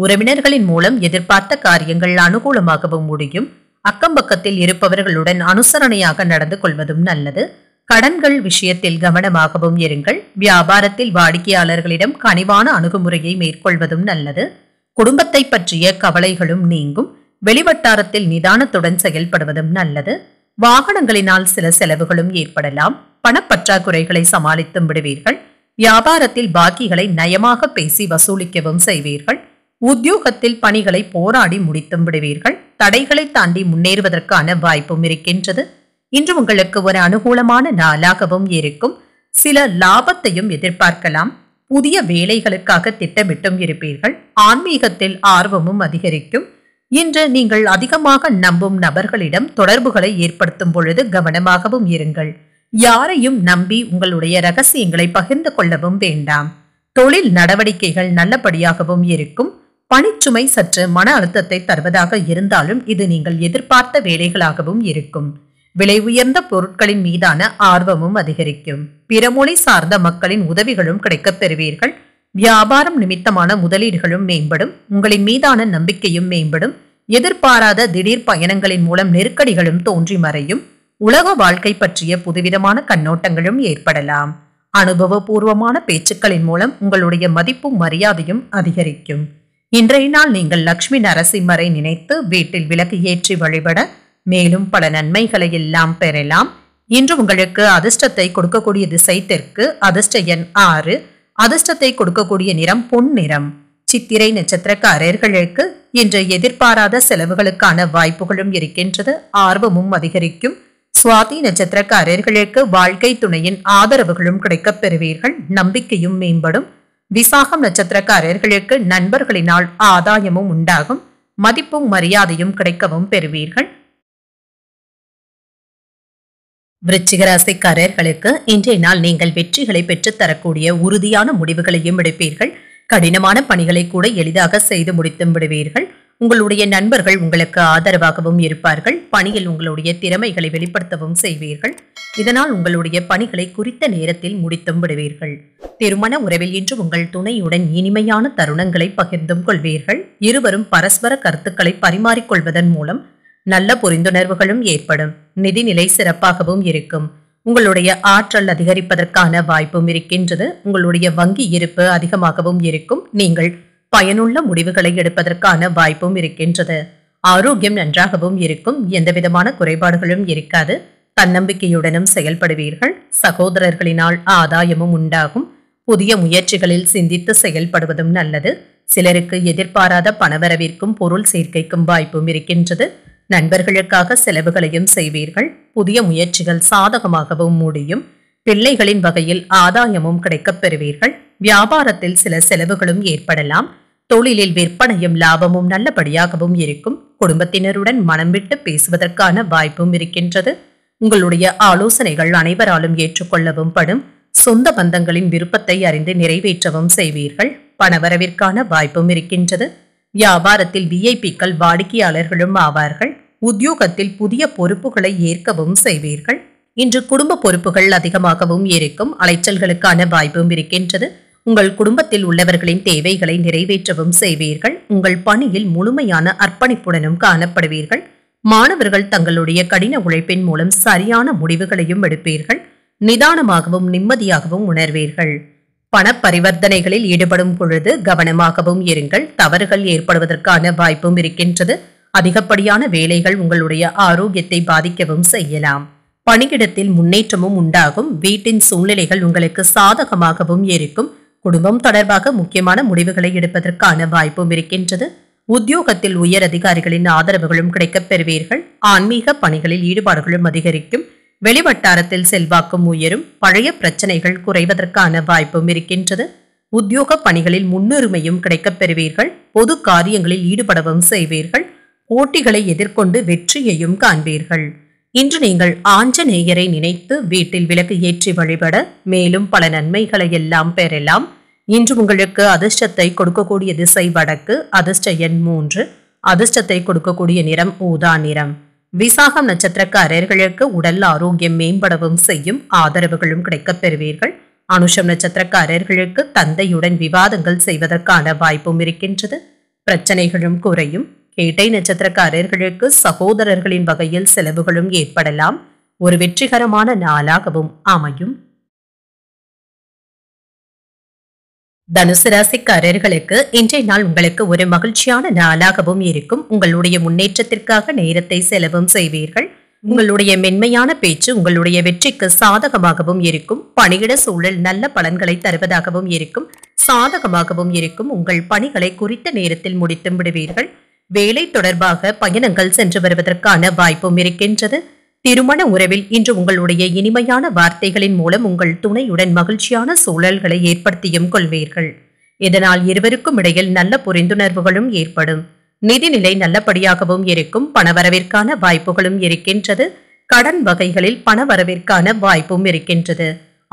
உறவினர்களின் மூலம் எதிர்பார்த்த காரியங்கள் அனுகூலமாகவும் முடியும் அக்கம் பக்கத்தில் இருப்பவர்களுடன் அனுசரணையாக நடந்து கொள்வதும் நல்லது கடன்கள் விஷயத்தில் கவனமாகவும் இருங்கள் வியாபாரத்தில் வாடிக்கையாளர்களிடம் கனிவான அணுகுமுறையை மேற்கொள்வதும் நல்லது குடும்பத்தை பற்றிய கவலைகளும் நீங்கும் வெளிவட்டாரத்தில் நிதானத்துடன் செயல்படுவதும் நல்லது வாகனங்களினால் சில செலவுகளும் ஏற்படலாம் பணப்பற்றாக்குறைகளை சமாளித்தும் விடுவீர்கள் வியாபாரத்தில் பாக்கிகளை நயமாக பேசி வசூலிக்கவும் செய்வீர்கள் உத்தியோகத்தில் பணிகளை போராடி முடித்தும் விடுவீர்கள் தடைகளை தாண்டி முன்னேறுவதற்கான வாய்ப்பும் இருக்கின்றது இன்று உங்களுக்கு ஒரு அனுகூலமான நாளாகவும் இருக்கும் சில லாபத்தையும் எதிர்பார்க்கலாம் புதிய வேலைகளுக்காக திட்டமிட்டும் இருப்பீர்கள் ஆன்மீகத்தில் ஆர்வமும் அதிகரிக்கும் இன்று நீங்கள் அதிகமாக நம்பும் நபர்களிடம் தொடர்புகளை ஏற்படுத்தும் பொழுது கவனமாகவும் இருங்கள் யாரையும் நம்பி உங்களுடைய ரகசியங்களை பகிர்ந்து கொள்ளவும் வேண்டாம் தொழில் நடவடிக்கைகள் நல்லபடியாகவும் இருக்கும் பணிச்சுமை சற்று மன அழுத்தத்தை தருவதாக இருந்தாலும் இது நீங்கள் எதிர்பார்த்த வேலைகளாகவும் இருக்கும் விலை உயர்ந்த பொருட்களின் மீதான ஆர்வமும் அதிகரிக்கும் பிறமொழி சார்ந்த மக்களின் உதவிகளும் கிடைக்கப் பெறுவீர்கள் வியாபாரம் நிமித்தமான முதலீடுகளும் மேம்படும் உங்களின் மீதான நம்பிக்கையும் மேம்படும் எதிர்பாராத திடீர் பயணங்களின் மூலம் நெருக்கடிகளும் தோன்றி மறையும் உலக வாழ்க்கை பற்றிய புதுவிதமான கண்ணோட்டங்களும் ஏற்படலாம் அனுபவபூர்வமான பேச்சுக்களின் மூலம் உங்களுடைய மதிப்பும் மரியாதையும் அதிகரிக்கும் இன்றைய நாள் நீங்கள் லக்ஷ்மி நரசிம்மரை நினைத்து வீட்டில் விளக்கு ஏற்றி வழிபட மேலும் பல நன்மைகளை எல்லாம் பெறலாம் இன்று உங்களுக்கு அதிர்ஷ்டத்தை கொடுக்கக்கூடிய திசை தெற்கு அதிர்ஷ்ட எண் ஆறு அதிர்ஷ்டத்தை கொடுக்கக்கூடிய நிறம் பொன் நிறம் சித்திரை நட்சத்திரக்காரர்களுக்கு இன்று எதிர்பாராத செலவுகளுக்கான வாய்ப்புகளும் இருக்கின்றது ஆர்வமும் அதிகரிக்கும் சுவாதி நட்சத்திரக்காரர்களுக்கு வாழ்க்கை துணையின் ஆதரவுகளும் கிடைக்கப் பெறுவீர்கள் நம்பிக்கையும் மேம்படும் விசாகம் நட்சத்திரக்காரர்களுக்கு நண்பர்களினால் ஆதாயமும் உண்டாகும் மதிப்பும் மரியாதையும் கிடைக்கவும் பெறுவீர்கள் விருச்சிகராசிக்காரர்களுக்கு இன்றைய நாள் நீங்கள் வெற்றிகளை பெற்றுத்தரக்கூடிய உறுதியான முடிவுகளையும் எடுப்பீர்கள் கடினமான பணிகளை கூட எளிதாக செய்து முடித்தும் விடுவீர்கள் உங்களுடைய நண்பர்கள் உங்களுக்கு ஆதரவாகவும் இருப்பார்கள் பணியில் உங்களுடைய திறமைகளை வெளிப்படுத்தவும் செய்வீர்கள் இதனால் உங்களுடைய பணிகளை குறித்த நேரத்தில் முடித்தும் விடுவீர்கள் திருமண உறவில் இன்று உங்கள் துணையுடன் இனிமையான தருணங்களை பகிர்ந்தும் கொள்வீர்கள் இருவரும் பரஸ்பர கருத்துக்களை பரிமாறிக்கொள்வதன் மூலம் நல்ல புரிந்துணர்வுகளும் ஏற்படும் நிதிநிலை சிறப்பாகவும் இருக்கும் உங்களுடைய ஆற்றல் அதிகரிப்பதற்கான வாய்ப்பும் இருக்கின்றது உங்களுடைய வங்கி இருப்பு அதிகமாகவும் இருக்கும் நீங்கள் பயனுள்ள முடிவுகளை எடுப்பதற்கான வாய்ப்பும் இருக்கின்றது ஆரோக்கியம் நன்றாகவும் இருக்கும் எந்தவிதமான குறைபாடுகளும் இருக்காது தன்னம்பிக்கையுடனும் செயல்படுவீர்கள் சகோதரர்களினால் ஆதாயமும் உண்டாகும் புதிய முயற்சிகளில் சிந்தித்து செயல்படுவதும் நல்லது சிலருக்கு எதிர்பாராத பணவரவிற்கும் பொருள் சேர்க்கைக்கும் வாய்ப்பும் இருக்கின்றது நண்பர்களுக்காக செலவுகளையும் செய்வீர்கள் புதிய முயற்சிகள் சாதகமாகவும் முடியும் பிள்ளைகளின் வகையில் ஆதாயமும் கிடைக்கப் பெறுவீர்கள் வியாபாரத்தில் சில செலவுகளும் ஏற்படலாம் தொழிலில் விற்பனையும் லாபமும் நல்லபடியாகவும் இருக்கும் குடும்பத்தினருடன் மனம் விட்டு பேசுவதற்கான வாய்ப்பும் இருக்கின்றது உங்களுடைய ஆலோசனைகள் அனைவராலும் ஏற்றுக்கொள்ளவும் படும் சொந்த பந்தங்களின் விருப்பத்தை அறிந்து நிறைவேற்றவும் செய்வீர்கள் பணவரவிற்கான வாய்ப்பும் இருக்கின்றது வியாபாரத்தில் விஐபிக்கள் வாடிக்கையாளர்களும் ஆவார்கள் உத்தியோகத்தில் புதிய பொறுப்புகளை ஏற்கவும் செய்வீர்கள் இன்று குடும்ப பொறுப்புகள் அதிகமாகவும் இருக்கும் அலைச்சல்களுக்கான வாய்ப்பும் இருக்கின்றது உங்கள் குடும்பத்தில் உள்ளவர்களின் தேவைகளை நிறைவேற்றவும் செய்வீர்கள் உங்கள் பணியில் முழுமையான அர்ப்பணிப்புடனும் காணப்படுவீர்கள் மாணவர்கள் தங்களுடைய கடின உழைப்பின் மூலம் சரியான முடிவுகளையும் எடுப்பீர்கள் நிதானமாகவும் நிம்மதியாகவும் உணர்வீர்கள் பண பரிவர்த்தனைகளில் ஈடுபடும் பொழுது கவனமாகவும் இருங்கள் தவறுகள் ஏற்படுவதற்கான வாய்ப்பும் இருக்கின்றது அதிகப்படியான வேலைகள் உங்களுடைய ஆரோக்கியத்தை பாதிக்கவும் செய்யலாம் பணியிடத்தில் முன்னேற்றமும் உண்டாகும் வீட்டின் சூழ்நிலைகள் உங்களுக்கு சாதகமாகவும் இருக்கும் குடும்பம் தொடர்பாக முக்கியமான முடிவுகளை எடுப்பதற்கான வாய்ப்பும் இருக்கின்றது உத்தியோகத்தில் உயர் அதிகாரிகளின் ஆதரவுகளும் கிடைக்கப் பெறுவீர்கள் ஆன்மீக பணிகளில் ஈடுபாடுகளும் அதிகரிக்கும் வெளிவட்டாரத்தில் செல்வாக்கும் உயரும் பழைய பிரச்சனைகள் குறைவதற்கான வாய்ப்பும் இருக்கின்றது உத்தியோக பணிகளில் முன்னுரிமையும் கிடைக்கப் பெறுவீர்கள் பொது காரியங்களில் ஈடுபடவும் செய்வீர்கள் போட்டிகளை எதிர்கொண்டு வெற்றியையும் காண்பீர்கள் இன்று நீங்கள் ஆஞ்சநேயரை நினைத்து வீட்டில் விளக்கு ஏற்றி வழிபட மேலும் பல நன்மைகளை எல்லாம் பெறலாம் இன்று உங்களுக்கு அதிர்ஷ்டத்தை கொடுக்கக்கூடிய திசை வடக்கு அதிர்ஷ்ட எண் மூன்று அதிர்ஷ்டத்தை கொடுக்கக்கூடிய நிறம் ஊதா நிறம் விசாகம் நட்சத்திரக்காரர்களுக்கு உடல் ஆரோக்கியம் மேம்படவும் செய்யும் ஆதரவுகளும் கிடைக்கப் பெறுவீர்கள் அனுஷம் நட்சத்திரக்காரர்களுக்கு தந்தையுடன் விவாதங்கள் செய்வதற்கான வாய்ப்பும் இருக்கின்றது பிரச்சனைகளும் குறையும் கேட்டை நட்சத்திரக்காரர்களுக்கு சகோதரர்களின் வகையில் செலவுகளும் ஏற்படலாம் ஒரு வெற்றிகரமான நாளாகவும் அமையும் தனுசு ராசிக்காரர்களுக்கு இன்றைய நாள் உங்களுக்கு ஒரு மகிழ்ச்சியான நாளாகவும் இருக்கும் உங்களுடைய முன்னேற்றத்திற்காக நேரத்தை செலவும் செய்வீர்கள் உங்களுடைய மென்மையான பேச்சு உங்களுடைய வெற்றிக்கு சாதகமாகவும் இருக்கும் பணியிட சூழல் நல்ல பலன்களை தருவதாகவும் இருக்கும் சாதகமாகவும் இருக்கும் உங்கள் பணிகளை குறித்த நேரத்தில் முடித்து விடுவீர்கள் வேலை தொடர்பாக பயணங்கள் சென்று வருவதற்கான வாய்ப்பும் இருக்கின்றது திருமண உறவில் இன்று உங்களுடைய இனிமையான வார்த்தைகளின் மூலம் உங்கள் துணையுடன் மகிழ்ச்சியான சூழல்களை ஏற்படுத்தியும் கொள்வீர்கள் இதனால் இருவருக்கும் இடையில் நல்ல புரிந்துணர்வுகளும் ஏற்படும் நிதிநிலை நல்லபடியாகவும் இருக்கும் பணவரவிற்கான வாய்ப்புகளும் இருக்கின்றது கடன் வகைகளில் பணவரவிற்கான வாய்ப்பும் இருக்கின்றது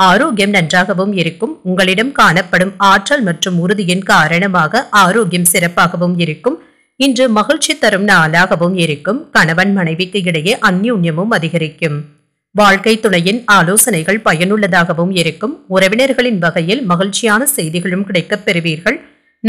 ஆரோக்கியம் நன்றாகவும் இருக்கும் உங்களிடம் காணப்படும் ஆற்றல் மற்றும் உறுதியின் காரணமாக ஆரோக்கியம் சிறப்பாகவும் இருக்கும் இன்று மகிழ்ச்சி தரும் நாளாகவும் இருக்கும் கணவன் மனைவிக்கு இடையே அந்யுன்யமும் அதிகரிக்கும் வாழ்க்கை துணையின் ஆலோசனைகள் பயனுள்ளதாகவும் இருக்கும் உறவினர்களின் வகையில் மகிழ்ச்சியான செய்திகளும் கிடைக்கப் பெறுவீர்கள்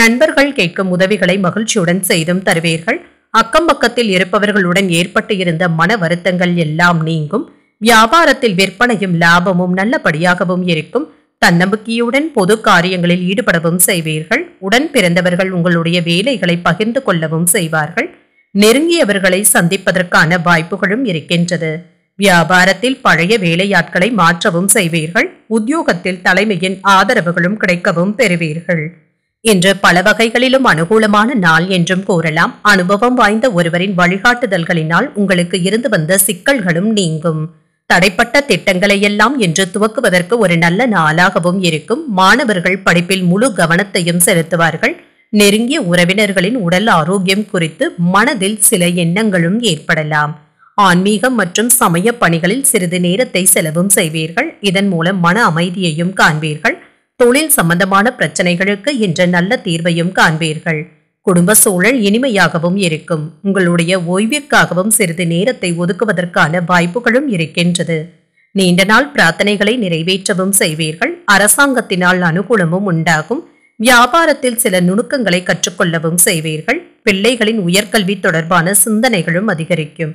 நண்பர்கள் கேட்கும் உதவிகளை மகிழ்ச்சியுடன் செய்தும் தருவீர்கள் அக்கம் பக்கத்தில் இருப்பவர்களுடன் ஏற்பட்டு இருந்த மன வருத்தங்கள் எல்லாம் நீங்கும் வியாபாரத்தில் விற்பனையும் லாபமும் நல்லபடியாகவும் இருக்கும் தன்னம்பிக்கையுடன் பொது காரியங்களில் ஈடுபடவும் செய்வீர்கள் உடன் பிறந்தவர்கள் உங்களுடைய வேலைகளை பகிர்ந்து கொள்ளவும் செய்வார்கள் நெருங்கியவர்களை சந்திப்பதற்கான வாய்ப்புகளும் இருக்கின்றது வியாபாரத்தில் பழைய வேலையாட்களை மாற்றவும் செய்வீர்கள் உத்தியோகத்தில் தலைமையின் ஆதரவுகளும் கிடைக்கவும் பெறுவீர்கள் இன்று பல வகைகளிலும் அனுகூலமான நாள் என்றும் கூறலாம் அனுபவம் வாய்ந்த ஒருவரின் வழிகாட்டுதல்களினால் உங்களுக்கு இருந்து வந்த சிக்கல்களும் நீங்கும் தடைப்பட்ட திட்டங்களை எல்லாம் இன்று துவக்குவதற்கு ஒரு நல்ல நாளாகவும் இருக்கும் மாணவர்கள் படிப்பில் முழு கவனத்தையும் செலுத்துவார்கள் நெருங்கிய உறவினர்களின் உடல் ஆரோக்கியம் குறித்து மனதில் சில எண்ணங்களும் ஏற்படலாம் ஆன்மீகம் மற்றும் சமய பணிகளில் சிறிது நேரத்தை செலவும் செய்வீர்கள் இதன் மூலம் மன அமைதியையும் காண்பீர்கள் தொழில் சம்பந்தமான பிரச்சனைகளுக்கு இன்று நல்ல தீர்வையும் காண்பீர்கள் குடும்ப சூழல் இனிமையாகவும் இருக்கும் உங்களுடைய ஓய்விற்காகவும் சிறிது நேரத்தை ஒதுக்குவதற்கான வாய்ப்புகளும் இருக்கின்றது நீண்ட நாள் பிரார்த்தனைகளை நிறைவேற்றவும் செய்வீர்கள் அரசாங்கத்தினால் அனுகூலமும் உண்டாகும் வியாபாரத்தில் சில நுணுக்கங்களை கற்றுக்கொள்ளவும் செய்வீர்கள் பிள்ளைகளின் உயர்கல்வி தொடர்பான சிந்தனைகளும் அதிகரிக்கும்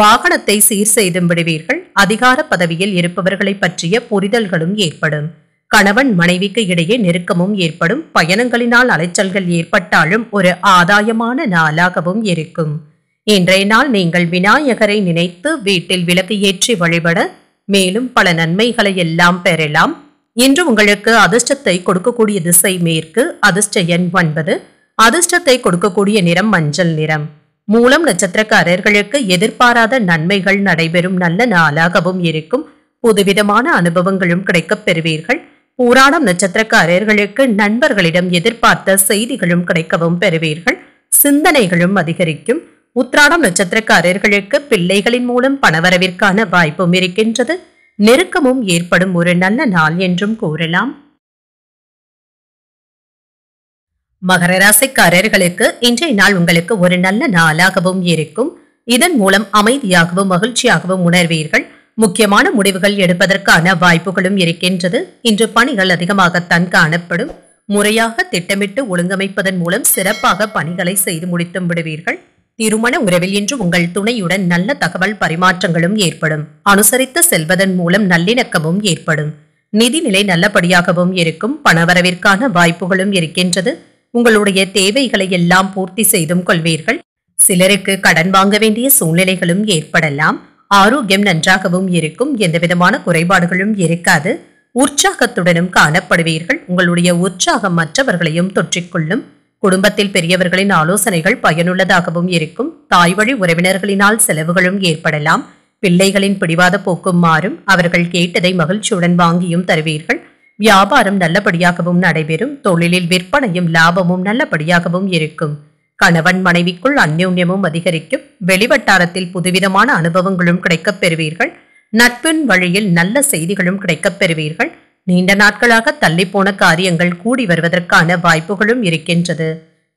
வாகனத்தை சீர் செய்தும் விடுவீர்கள் அதிகார பதவியில் இருப்பவர்களை பற்றிய புரிதல்களும் ஏற்படும் கணவன் மனைவிக்கு இடையே நெருக்கமும் ஏற்படும் பயணங்களினால் அலைச்சல்கள் ஏற்பட்டாலும் ஒரு ஆதாயமான நாளாகவும் இருக்கும் இன்றைய நாள் நீங்கள் விநாயகரை நினைத்து வீட்டில் விளக்கு ஏற்றி வழிபட மேலும் பல நன்மைகளை எல்லாம் பெறலாம் இன்று உங்களுக்கு அதிர்ஷ்டத்தை கொடுக்கக்கூடிய திசை மேற்கு அதிர்ஷ்ட எண் ஒன்பது அதிர்ஷ்டத்தை கொடுக்கக்கூடிய நிறம் மஞ்சள் நிறம் மூலம் நட்சத்திரக்காரர்களுக்கு எதிர்பாராத நன்மைகள் நடைபெறும் நல்ல நாளாகவும் இருக்கும் புதுவிதமான அனுபவங்களும் கிடைக்கப் பெறுவீர்கள் ஊராடம் நட்சத்திரக்காரர்களுக்கு நண்பர்களிடம் எதிர்பார்த்த செய்திகளும் கிடைக்கவும் பெறுவீர்கள் சிந்தனைகளும் அதிகரிக்கும் உத்ராடம் நட்சத்திரக்காரர்களுக்கு பிள்ளைகளின் மூலம் பணவரவிற்கான வாய்ப்பும் இருக்கின்றது நெருக்கமும் ஏற்படும் ஒரு நல்ல நாள் என்றும் கூறலாம் மகர ராசிக்காரர்களுக்கு இன்றைய நாள் உங்களுக்கு ஒரு நல்ல நாளாகவும் இருக்கும் இதன் மூலம் அமைதியாகவும் மகிழ்ச்சியாகவும் உணர்வீர்கள் முக்கியமான முடிவுகள் எடுப்பதற்கான வாய்ப்புகளும் இருக்கின்றது இன்று பணிகள் அதிகமாகத்தான் காணப்படும் முறையாக திட்டமிட்டு ஒழுங்கமைப்பதன் மூலம் சிறப்பாக பணிகளை செய்து முடித்து விடுவீர்கள் திருமண உறவில் இன்று உங்கள் துணையுடன் நல்ல தகவல் பரிமாற்றங்களும் ஏற்படும் அனுசரித்து செல்வதன் மூலம் நல்லிணக்கமும் ஏற்படும் நிதிநிலை நல்லபடியாகவும் இருக்கும் பணவரவிற்கான வாய்ப்புகளும் இருக்கின்றது உங்களுடைய தேவைகளை எல்லாம் பூர்த்தி செய்தும் கொள்வீர்கள் சிலருக்கு கடன் வாங்க வேண்டிய சூழ்நிலைகளும் ஏற்படலாம் ஆரோக்கியம் நன்றாகவும் இருக்கும் எந்த விதமான குறைபாடுகளும் இருக்காது உற்சாகத்துடனும் காணப்படுவீர்கள் உங்களுடைய உற்சாகம் மற்றவர்களையும் தொற்றிக்கொள்ளும் குடும்பத்தில் பெரியவர்களின் ஆலோசனைகள் பயனுள்ளதாகவும் இருக்கும் தாய் வழி உறவினர்களினால் செலவுகளும் ஏற்படலாம் பிள்ளைகளின் பிடிவாத போக்கும் மாறும் அவர்கள் கேட்டதை மகிழ்ச்சியுடன் வாங்கியும் தருவீர்கள் வியாபாரம் நல்லபடியாகவும் நடைபெறும் தொழிலில் விற்பனையும் லாபமும் நல்லபடியாகவும் இருக்கும் கணவன் மனைவிக்குள் அந்யோன்யமும் அதிகரிக்கும் வெளிவட்டாரத்தில் புதுவிதமான அனுபவங்களும் கிடைக்கப் பெறுவீர்கள் நட்பின் வழியில் நல்ல செய்திகளும் கிடைக்கப் பெறுவீர்கள் நீண்ட நாட்களாக தள்ளிப்போன காரியங்கள் கூடி வருவதற்கான வாய்ப்புகளும் இருக்கின்றது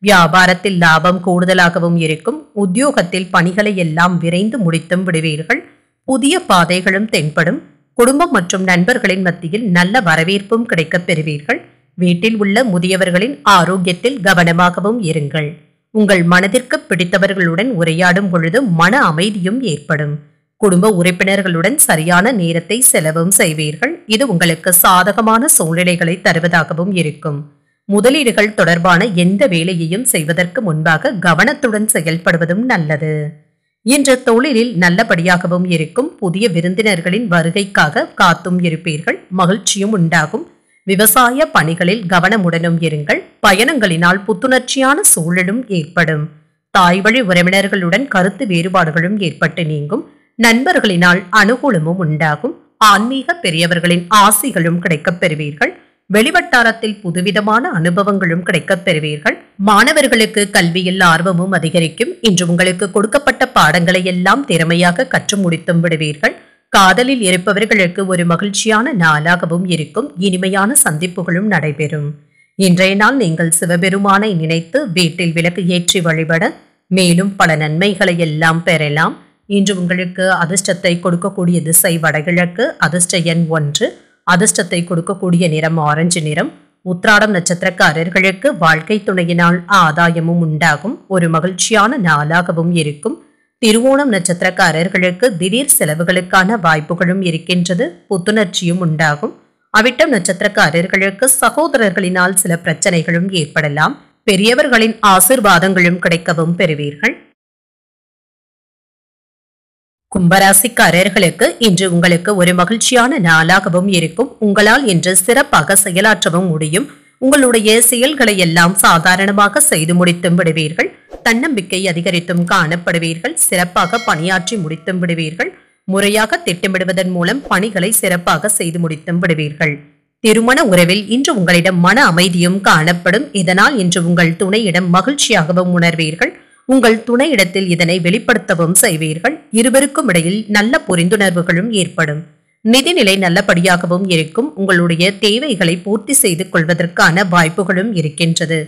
வியாபாரத்தில் லாபம் கூடுதலாகவும் இருக்கும் உத்தியோகத்தில் பணிகளை எல்லாம் விரைந்து முடித்தும் விடுவீர்கள் புதிய பாதைகளும் தென்படும் குடும்பம் மற்றும் நண்பர்களின் மத்தியில் நல்ல வரவேற்பும் கிடைக்கப் பெறுவீர்கள் வீட்டில் உள்ள முதியவர்களின் ஆரோக்கியத்தில் கவனமாகவும் இருங்கள் உங்கள் மனதிற்கு பிடித்தவர்களுடன் உரையாடும் பொழுது மன அமைதியும் ஏற்படும் குடும்ப உறுப்பினர்களுடன் சரியான நேரத்தை செலவும் செய்வீர்கள் இது உங்களுக்கு சாதகமான சூழ்நிலைகளை தருவதாகவும் இருக்கும் முதலீடுகள் தொடர்பான எந்த வேலையையும் செய்வதற்கு முன்பாக கவனத்துடன் செயல்படுவதும் நல்லது இன்று தொழிலில் நல்லபடியாகவும் இருக்கும் புதிய விருந்தினர்களின் வருகைக்காக காத்தும் இருப்பீர்கள் மகிழ்ச்சியும் உண்டாகும் விவசாய பணிகளில் கவனமுடனும் இருங்கள் பயணங்களினால் புத்துணர்ச்சியான சூழலும் ஏற்படும் தாய் வழி உறவினர்களுடன் கருத்து வேறுபாடுகளும் ஏற்பட்டு நீங்கும் நண்பர்களினால் அனுகூலமும் உண்டாகும் ஆன்மீக பெரியவர்களின் ஆசைகளும் கிடைக்கப் பெறுவீர்கள் வெளிவட்டாரத்தில் புதுவிதமான அனுபவங்களும் கிடைக்கப் பெறுவீர்கள் மாணவர்களுக்கு கல்வியில் ஆர்வமும் அதிகரிக்கும் இன்று உங்களுக்கு கொடுக்கப்பட்ட பாடங்களை எல்லாம் திறமையாக கற்று முடித்தும் விடுவீர்கள் காதலில் இருப்பவர்களுக்கு ஒரு மகிழ்ச்சியான நாளாகவும் இருக்கும் இனிமையான சந்திப்புகளும் நடைபெறும் இன்றைய நாள் நீங்கள் சிவபெருமானை நினைத்து வீட்டில் விளக்கு ஏற்றி வழிபட மேலும் பல நன்மைகளை எல்லாம் பெறலாம் இன்று உங்களுக்கு அதிர்ஷ்டத்தை கொடுக்கக்கூடிய திசை வடகிழக்கு அதிர்ஷ்ட எண் ஒன்று அதிர்ஷ்டத்தை கொடுக்கக்கூடிய நிறம் ஆரஞ்சு நிறம் உத்ராடம் நட்சத்திரக்காரர்களுக்கு வாழ்க்கை துணையினால் ஆதாயமும் உண்டாகும் ஒரு மகிழ்ச்சியான நாளாகவும் இருக்கும் திருவோணம் நட்சத்திரக்காரர்களுக்கு திடீர் செலவுகளுக்கான வாய்ப்புகளும் இருக்கின்றது புத்துணர்ச்சியும் உண்டாகும் அவிட்டம் நட்சத்திரக்காரர்களுக்கு சகோதரர்களினால் சில பிரச்சனைகளும் ஏற்படலாம் பெரியவர்களின் ஆசிர்வாதங்களும் கிடைக்கவும் பெறுவீர்கள் கும்பராசிக்காரர்களுக்கு இன்று உங்களுக்கு ஒரு மகிழ்ச்சியான நாளாகவும் இருக்கும் உங்களால் இன்று சிறப்பாக செயலாற்றவும் முடியும் உங்களுடைய செயல்களை எல்லாம் சாதாரணமாக செய்து முடித்தும் விடுவீர்கள் தன்னம்பிக்கை அதிகரித்தும் காணப்படுவீர்கள் சிறப்பாக பணியாற்றி முடித்தும் விடுவீர்கள் முறையாக திட்டமிடுவதன் மூலம் பணிகளை சிறப்பாக செய்து முடித்து விடுவீர்கள் திருமண உறவில் இன்று உங்களிடம் மன அமைதியும் காணப்படும் இதனால் இன்று உங்கள் துணையிடம் மகிழ்ச்சியாகவும் உணர்வீர்கள் உங்கள் துணையிடத்தில் இதனை வெளிப்படுத்தவும் செய்வீர்கள் இருவருக்கும் இடையில் நல்ல புரிந்துணர்வுகளும் ஏற்படும் நிதிநிலை நல்லபடியாகவும் இருக்கும் உங்களுடைய தேவைகளை பூர்த்தி செய்து கொள்வதற்கான வாய்ப்புகளும் இருக்கின்றது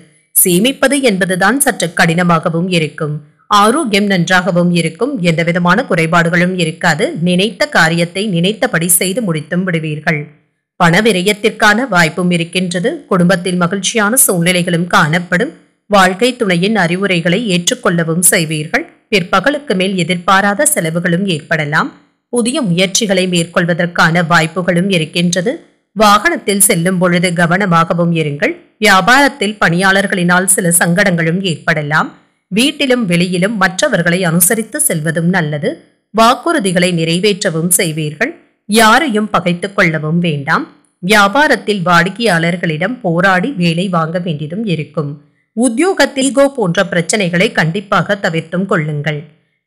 சேமிப்பது என்பதுதான் சற்று கடினமாகவும் இருக்கும் ஆரோக்கியம் நன்றாகவும் இருக்கும் எந்தவிதமான குறைபாடுகளும் இருக்காது நினைத்த காரியத்தை நினைத்தபடி செய்து முடித்தும் விடுவீர்கள் பண விரயத்திற்கான வாய்ப்பும் இருக்கின்றது குடும்பத்தில் மகிழ்ச்சியான சூழ்நிலைகளும் காணப்படும் வாழ்க்கை துணையின் அறிவுரைகளை ஏற்றுக்கொள்ளவும் செய்வீர்கள் பிற்பகலுக்கு மேல் எதிர்பாராத செலவுகளும் ஏற்படலாம் புதிய முயற்சிகளை மேற்கொள்வதற்கான வாய்ப்புகளும் இருக்கின்றது வாகனத்தில் செல்லும் பொழுது கவனமாகவும் இருங்கள் வியாபாரத்தில் பணியாளர்களினால் சில சங்கடங்களும் ஏற்படலாம் வீட்டிலும் வெளியிலும் மற்றவர்களை அனுசரித்து செல்வதும் நல்லது வாக்குறுதிகளை நிறைவேற்றவும் செய்வீர்கள் யாரையும் பகைத்து கொள்ளவும் வேண்டாம் வியாபாரத்தில் வாடிக்கையாளர்களிடம் போராடி வேலை வாங்க வேண்டியதும் இருக்கும் உத்தியோகத்தில் கோ போன்ற பிரச்சனைகளை கண்டிப்பாக தவிர்த்தும் கொள்ளுங்கள்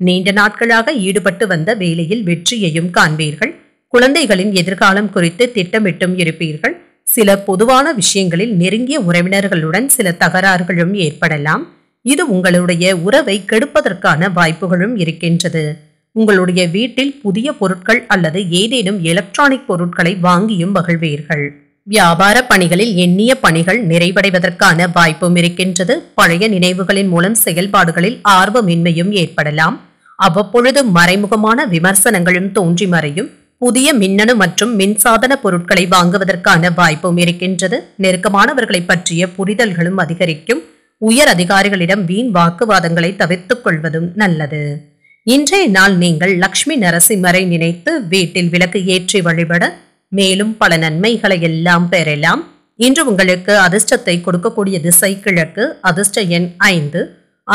நீண்ட நாட்களாக ஈடுபட்டு வந்த வேலையில் வெற்றியையும் காண்பீர்கள் குழந்தைகளின் எதிர்காலம் குறித்து திட்டமிட்டும் இருப்பீர்கள் சில பொதுவான விஷயங்களில் நெருங்கிய உறவினர்களுடன் சில தகராறுகளும் ஏற்படலாம் இது உங்களுடைய உறவை கெடுப்பதற்கான வாய்ப்புகளும் இருக்கின்றது உங்களுடைய வீட்டில் புதிய பொருட்கள் அல்லது ஏதேனும் எலக்ட்ரானிக் பொருட்களை வாங்கியும் மகிழ்வீர்கள் வியாபார பணிகளில் எண்ணிய பணிகள் நிறைவடைவதற்கான வாய்ப்பும் இருக்கின்றது பழைய நினைவுகளின் மூலம் செயல்பாடுகளில் ஆர்வமின்மையும் ஏற்படலாம் அவ்வப்பொழுது மறைமுகமான விமர்சனங்களும் தோன்றி மறையும் புதிய மின்னணு மற்றும் மின்சாதன பொருட்களை வாங்குவதற்கான வாய்ப்பும் இருக்கின்றது நெருக்கமானவர்களை பற்றிய புரிதல்களும் அதிகரிக்கும் உயர் அதிகாரிகளிடம் வீண் வாக்குவாதங்களை தவிர்த்துக் கொள்வதும் நல்லது இன்றைய நாள் நீங்கள் லக்ஷ்மி நரசிம்மரை நினைத்து வீட்டில் விளக்கு ஏற்றி வழிபட மேலும் பல நன்மைகளை எல்லாம் பெறலாம் இன்று உங்களுக்கு அதிர்ஷ்டத்தை கொடுக்கக்கூடிய திசை கிழக்கு அதிர்ஷ்ட எண் ஐந்து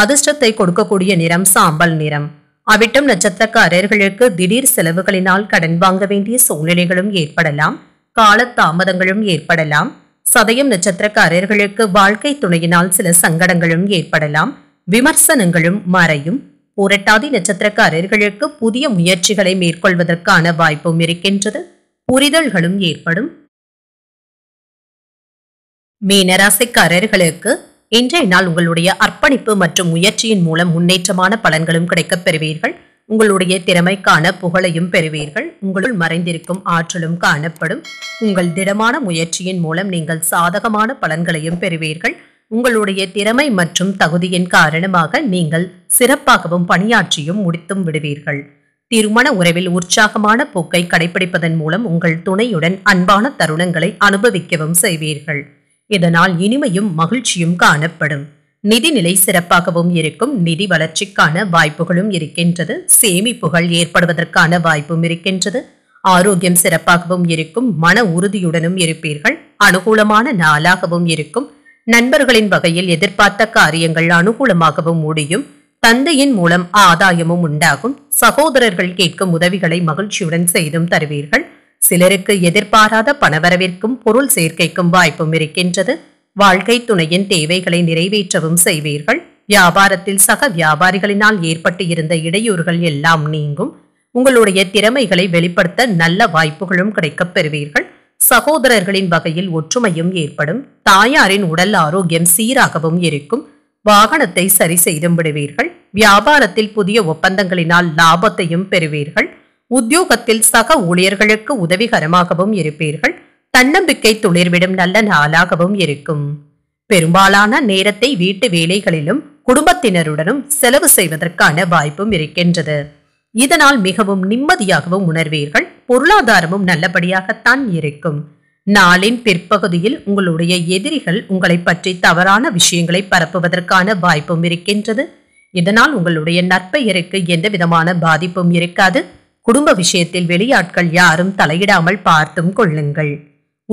அதிர்ஷ்டத்தை கொடுக்கக்கூடிய நிறம் சாம்பல் நிறம் அவிட்டம் நட்சத்திரக்காரர்களுக்கு திடீர் செலவுகளினால் கடன் வாங்க வேண்டிய சூழ்நிலைகளும் ஏற்படலாம் தாமதங்களும் ஏற்படலாம் சதயம் நட்சத்திரக்காரர்களுக்கு வாழ்க்கை துணையினால் சில சங்கடங்களும் ஏற்படலாம் விமர்சனங்களும் மறையும் புரட்டாதி நட்சத்திரக்காரர்களுக்கு புதிய முயற்சிகளை மேற்கொள்வதற்கான வாய்ப்பும் இருக்கின்றது புரிதல்களும் ஏற்படும் மீனராசிக்காரர்களுக்கு இன்றைய நாள் உங்களுடைய அர்ப்பணிப்பு மற்றும் முயற்சியின் மூலம் முன்னேற்றமான பலன்களும் கிடைக்கப் பெறுவீர்கள் உங்களுடைய திறமைக்கான புகழையும் பெறுவீர்கள் உங்களுள் மறைந்திருக்கும் ஆற்றலும் காணப்படும் உங்கள் திடமான முயற்சியின் மூலம் நீங்கள் சாதகமான பலன்களையும் பெறுவீர்கள் உங்களுடைய திறமை மற்றும் தகுதியின் காரணமாக நீங்கள் சிறப்பாகவும் பணியாற்றியும் முடித்தும் விடுவீர்கள் திருமண உறவில் உற்சாகமான போக்கை கடைபிடிப்பதன் மூலம் உங்கள் துணையுடன் அன்பான தருணங்களை அனுபவிக்கவும் செய்வீர்கள் இதனால் இனிமையும் மகிழ்ச்சியும் காணப்படும் நிதிநிலை சிறப்பாகவும் இருக்கும் நிதி வளர்ச்சிக்கான வாய்ப்புகளும் இருக்கின்றது சேமிப்புகள் ஏற்படுவதற்கான வாய்ப்பும் இருக்கின்றது ஆரோக்கியம் சிறப்பாகவும் இருக்கும் மன உறுதியுடனும் இருப்பீர்கள் அனுகூலமான நாளாகவும் இருக்கும் நண்பர்களின் வகையில் எதிர்பார்த்த காரியங்கள் அனுகூலமாகவும் முடியும் தந்தையின் மூலம் ஆதாயமும் உண்டாகும் சகோதரர்கள் கேட்கும் உதவிகளை மகிழ்ச்சியுடன் செய்தும் தருவீர்கள் சிலருக்கு எதிர்பாராத பணவரவிற்கும் பொருள் சேர்க்கைக்கும் வாய்ப்பும் இருக்கின்றது வாழ்க்கை துணையின் தேவைகளை நிறைவேற்றவும் செய்வீர்கள் வியாபாரத்தில் சக வியாபாரிகளினால் ஏற்பட்டு இருந்த இடையூறுகள் எல்லாம் நீங்கும் உங்களுடைய திறமைகளை வெளிப்படுத்த நல்ல வாய்ப்புகளும் கிடைக்கப் பெறுவீர்கள் சகோதரர்களின் வகையில் ஒற்றுமையும் ஏற்படும் தாயாரின் உடல் ஆரோக்கியம் சீராகவும் இருக்கும் வாகனத்தை சரி செய்தும் விடுவீர்கள் வியாபாரத்தில் புதிய ஒப்பந்தங்களினால் லாபத்தையும் பெறுவீர்கள் உத்தியோகத்தில் சக ஊழியர்களுக்கு உதவிகரமாகவும் இருப்பீர்கள் தன்னம்பிக்கை துளிர்விடும் நல்ல நாளாகவும் இருக்கும் பெரும்பாலான நேரத்தை வீட்டு வேலைகளிலும் குடும்பத்தினருடனும் செலவு செய்வதற்கான வாய்ப்பும் இருக்கின்றது இதனால் மிகவும் நிம்மதியாகவும் உணர்வீர்கள் பொருளாதாரமும் நல்லபடியாகத்தான் இருக்கும் நாளின் பிற்பகுதியில் உங்களுடைய எதிரிகள் உங்களை பற்றி தவறான விஷயங்களை பரப்புவதற்கான வாய்ப்பும் இருக்கின்றது இதனால் உங்களுடைய நற்பெயருக்கு எந்த விதமான பாதிப்பும் இருக்காது குடும்ப விஷயத்தில் வெளியாட்கள் யாரும் தலையிடாமல் பார்த்தும் கொள்ளுங்கள்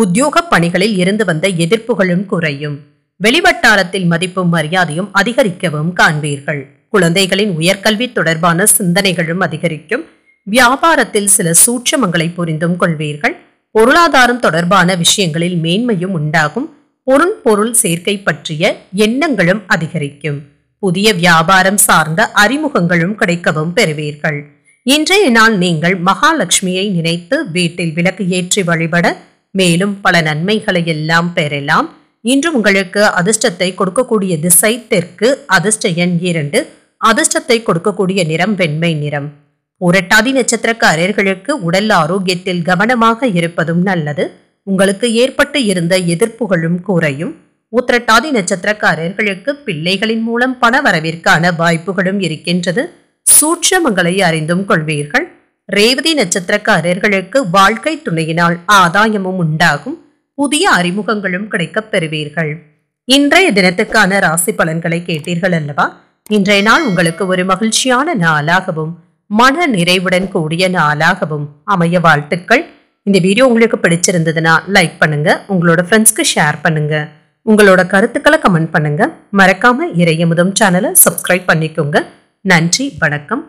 உத்தியோக பணிகளில் இருந்து வந்த எதிர்ப்புகளும் குறையும் வெளிவட்டாரத்தில் மதிப்பும் மரியாதையும் அதிகரிக்கவும் காண்பீர்கள் குழந்தைகளின் உயர்கல்வி தொடர்பான சிந்தனைகளும் அதிகரிக்கும் வியாபாரத்தில் சில சூட்சமங்களை புரிந்தும் கொள்வீர்கள் பொருளாதாரம் தொடர்பான விஷயங்களில் மேன்மையும் உண்டாகும் பொருள் பொருள் சேர்க்கை பற்றிய எண்ணங்களும் அதிகரிக்கும் புதிய வியாபாரம் சார்ந்த அறிமுகங்களும் கிடைக்கவும் பெறுவீர்கள் இன்றைய நாள் நீங்கள் மகாலட்சுமியை நினைத்து வீட்டில் விளக்கு ஏற்றி வழிபட மேலும் பல நன்மைகளை எல்லாம் பெறலாம் இன்று உங்களுக்கு அதிர்ஷ்டத்தை கொடுக்கக்கூடிய திசை தெற்கு அதிர்ஷ்ட எண் இரண்டு அதிர்ஷ்டத்தை கொடுக்கக்கூடிய நிறம் வெண்மை நிறம் புரட்டாதி நட்சத்திரக்காரர்களுக்கு உடல் ஆரோக்கியத்தில் கவனமாக இருப்பதும் நல்லது உங்களுக்கு ஏற்பட்டு இருந்த எதிர்ப்புகளும் குறையும் உத்திரட்டாதி நட்சத்திரக்காரர்களுக்கு பிள்ளைகளின் மூலம் பண வரவிற்கான வாய்ப்புகளும் இருக்கின்றது சூட்சமங்களை அறிந்தும் கொள்வீர்கள் ரேவதி நட்சத்திரக்காரர்களுக்கு வாழ்க்கை துணையினால் ஆதாயமும் உண்டாகும் புதிய அறிமுகங்களும் கிடைக்கப் பெறுவீர்கள் இன்றைய தினத்துக்கான ராசி பலன்களை கேட்டீர்கள் அல்லவா இன்றைய நாள் உங்களுக்கு ஒரு மகிழ்ச்சியான நாளாகவும் மன நிறைவுடன் கூடிய நாளாகவும் அமைய வாழ்த்துக்கள் இந்த வீடியோ உங்களுக்கு பிடிச்சிருந்ததுன்னா லைக் பண்ணுங்க உங்களோட ஃப்ரெண்ட்ஸ்க்கு ஷேர் பண்ணுங்க உங்களோட கருத்துக்களை கமெண்ட் பண்ணுங்க மறக்காம முதம் சேனலை சப்ஸ்கிரைப் பண்ணிக்கோங்க நன்றி வணக்கம்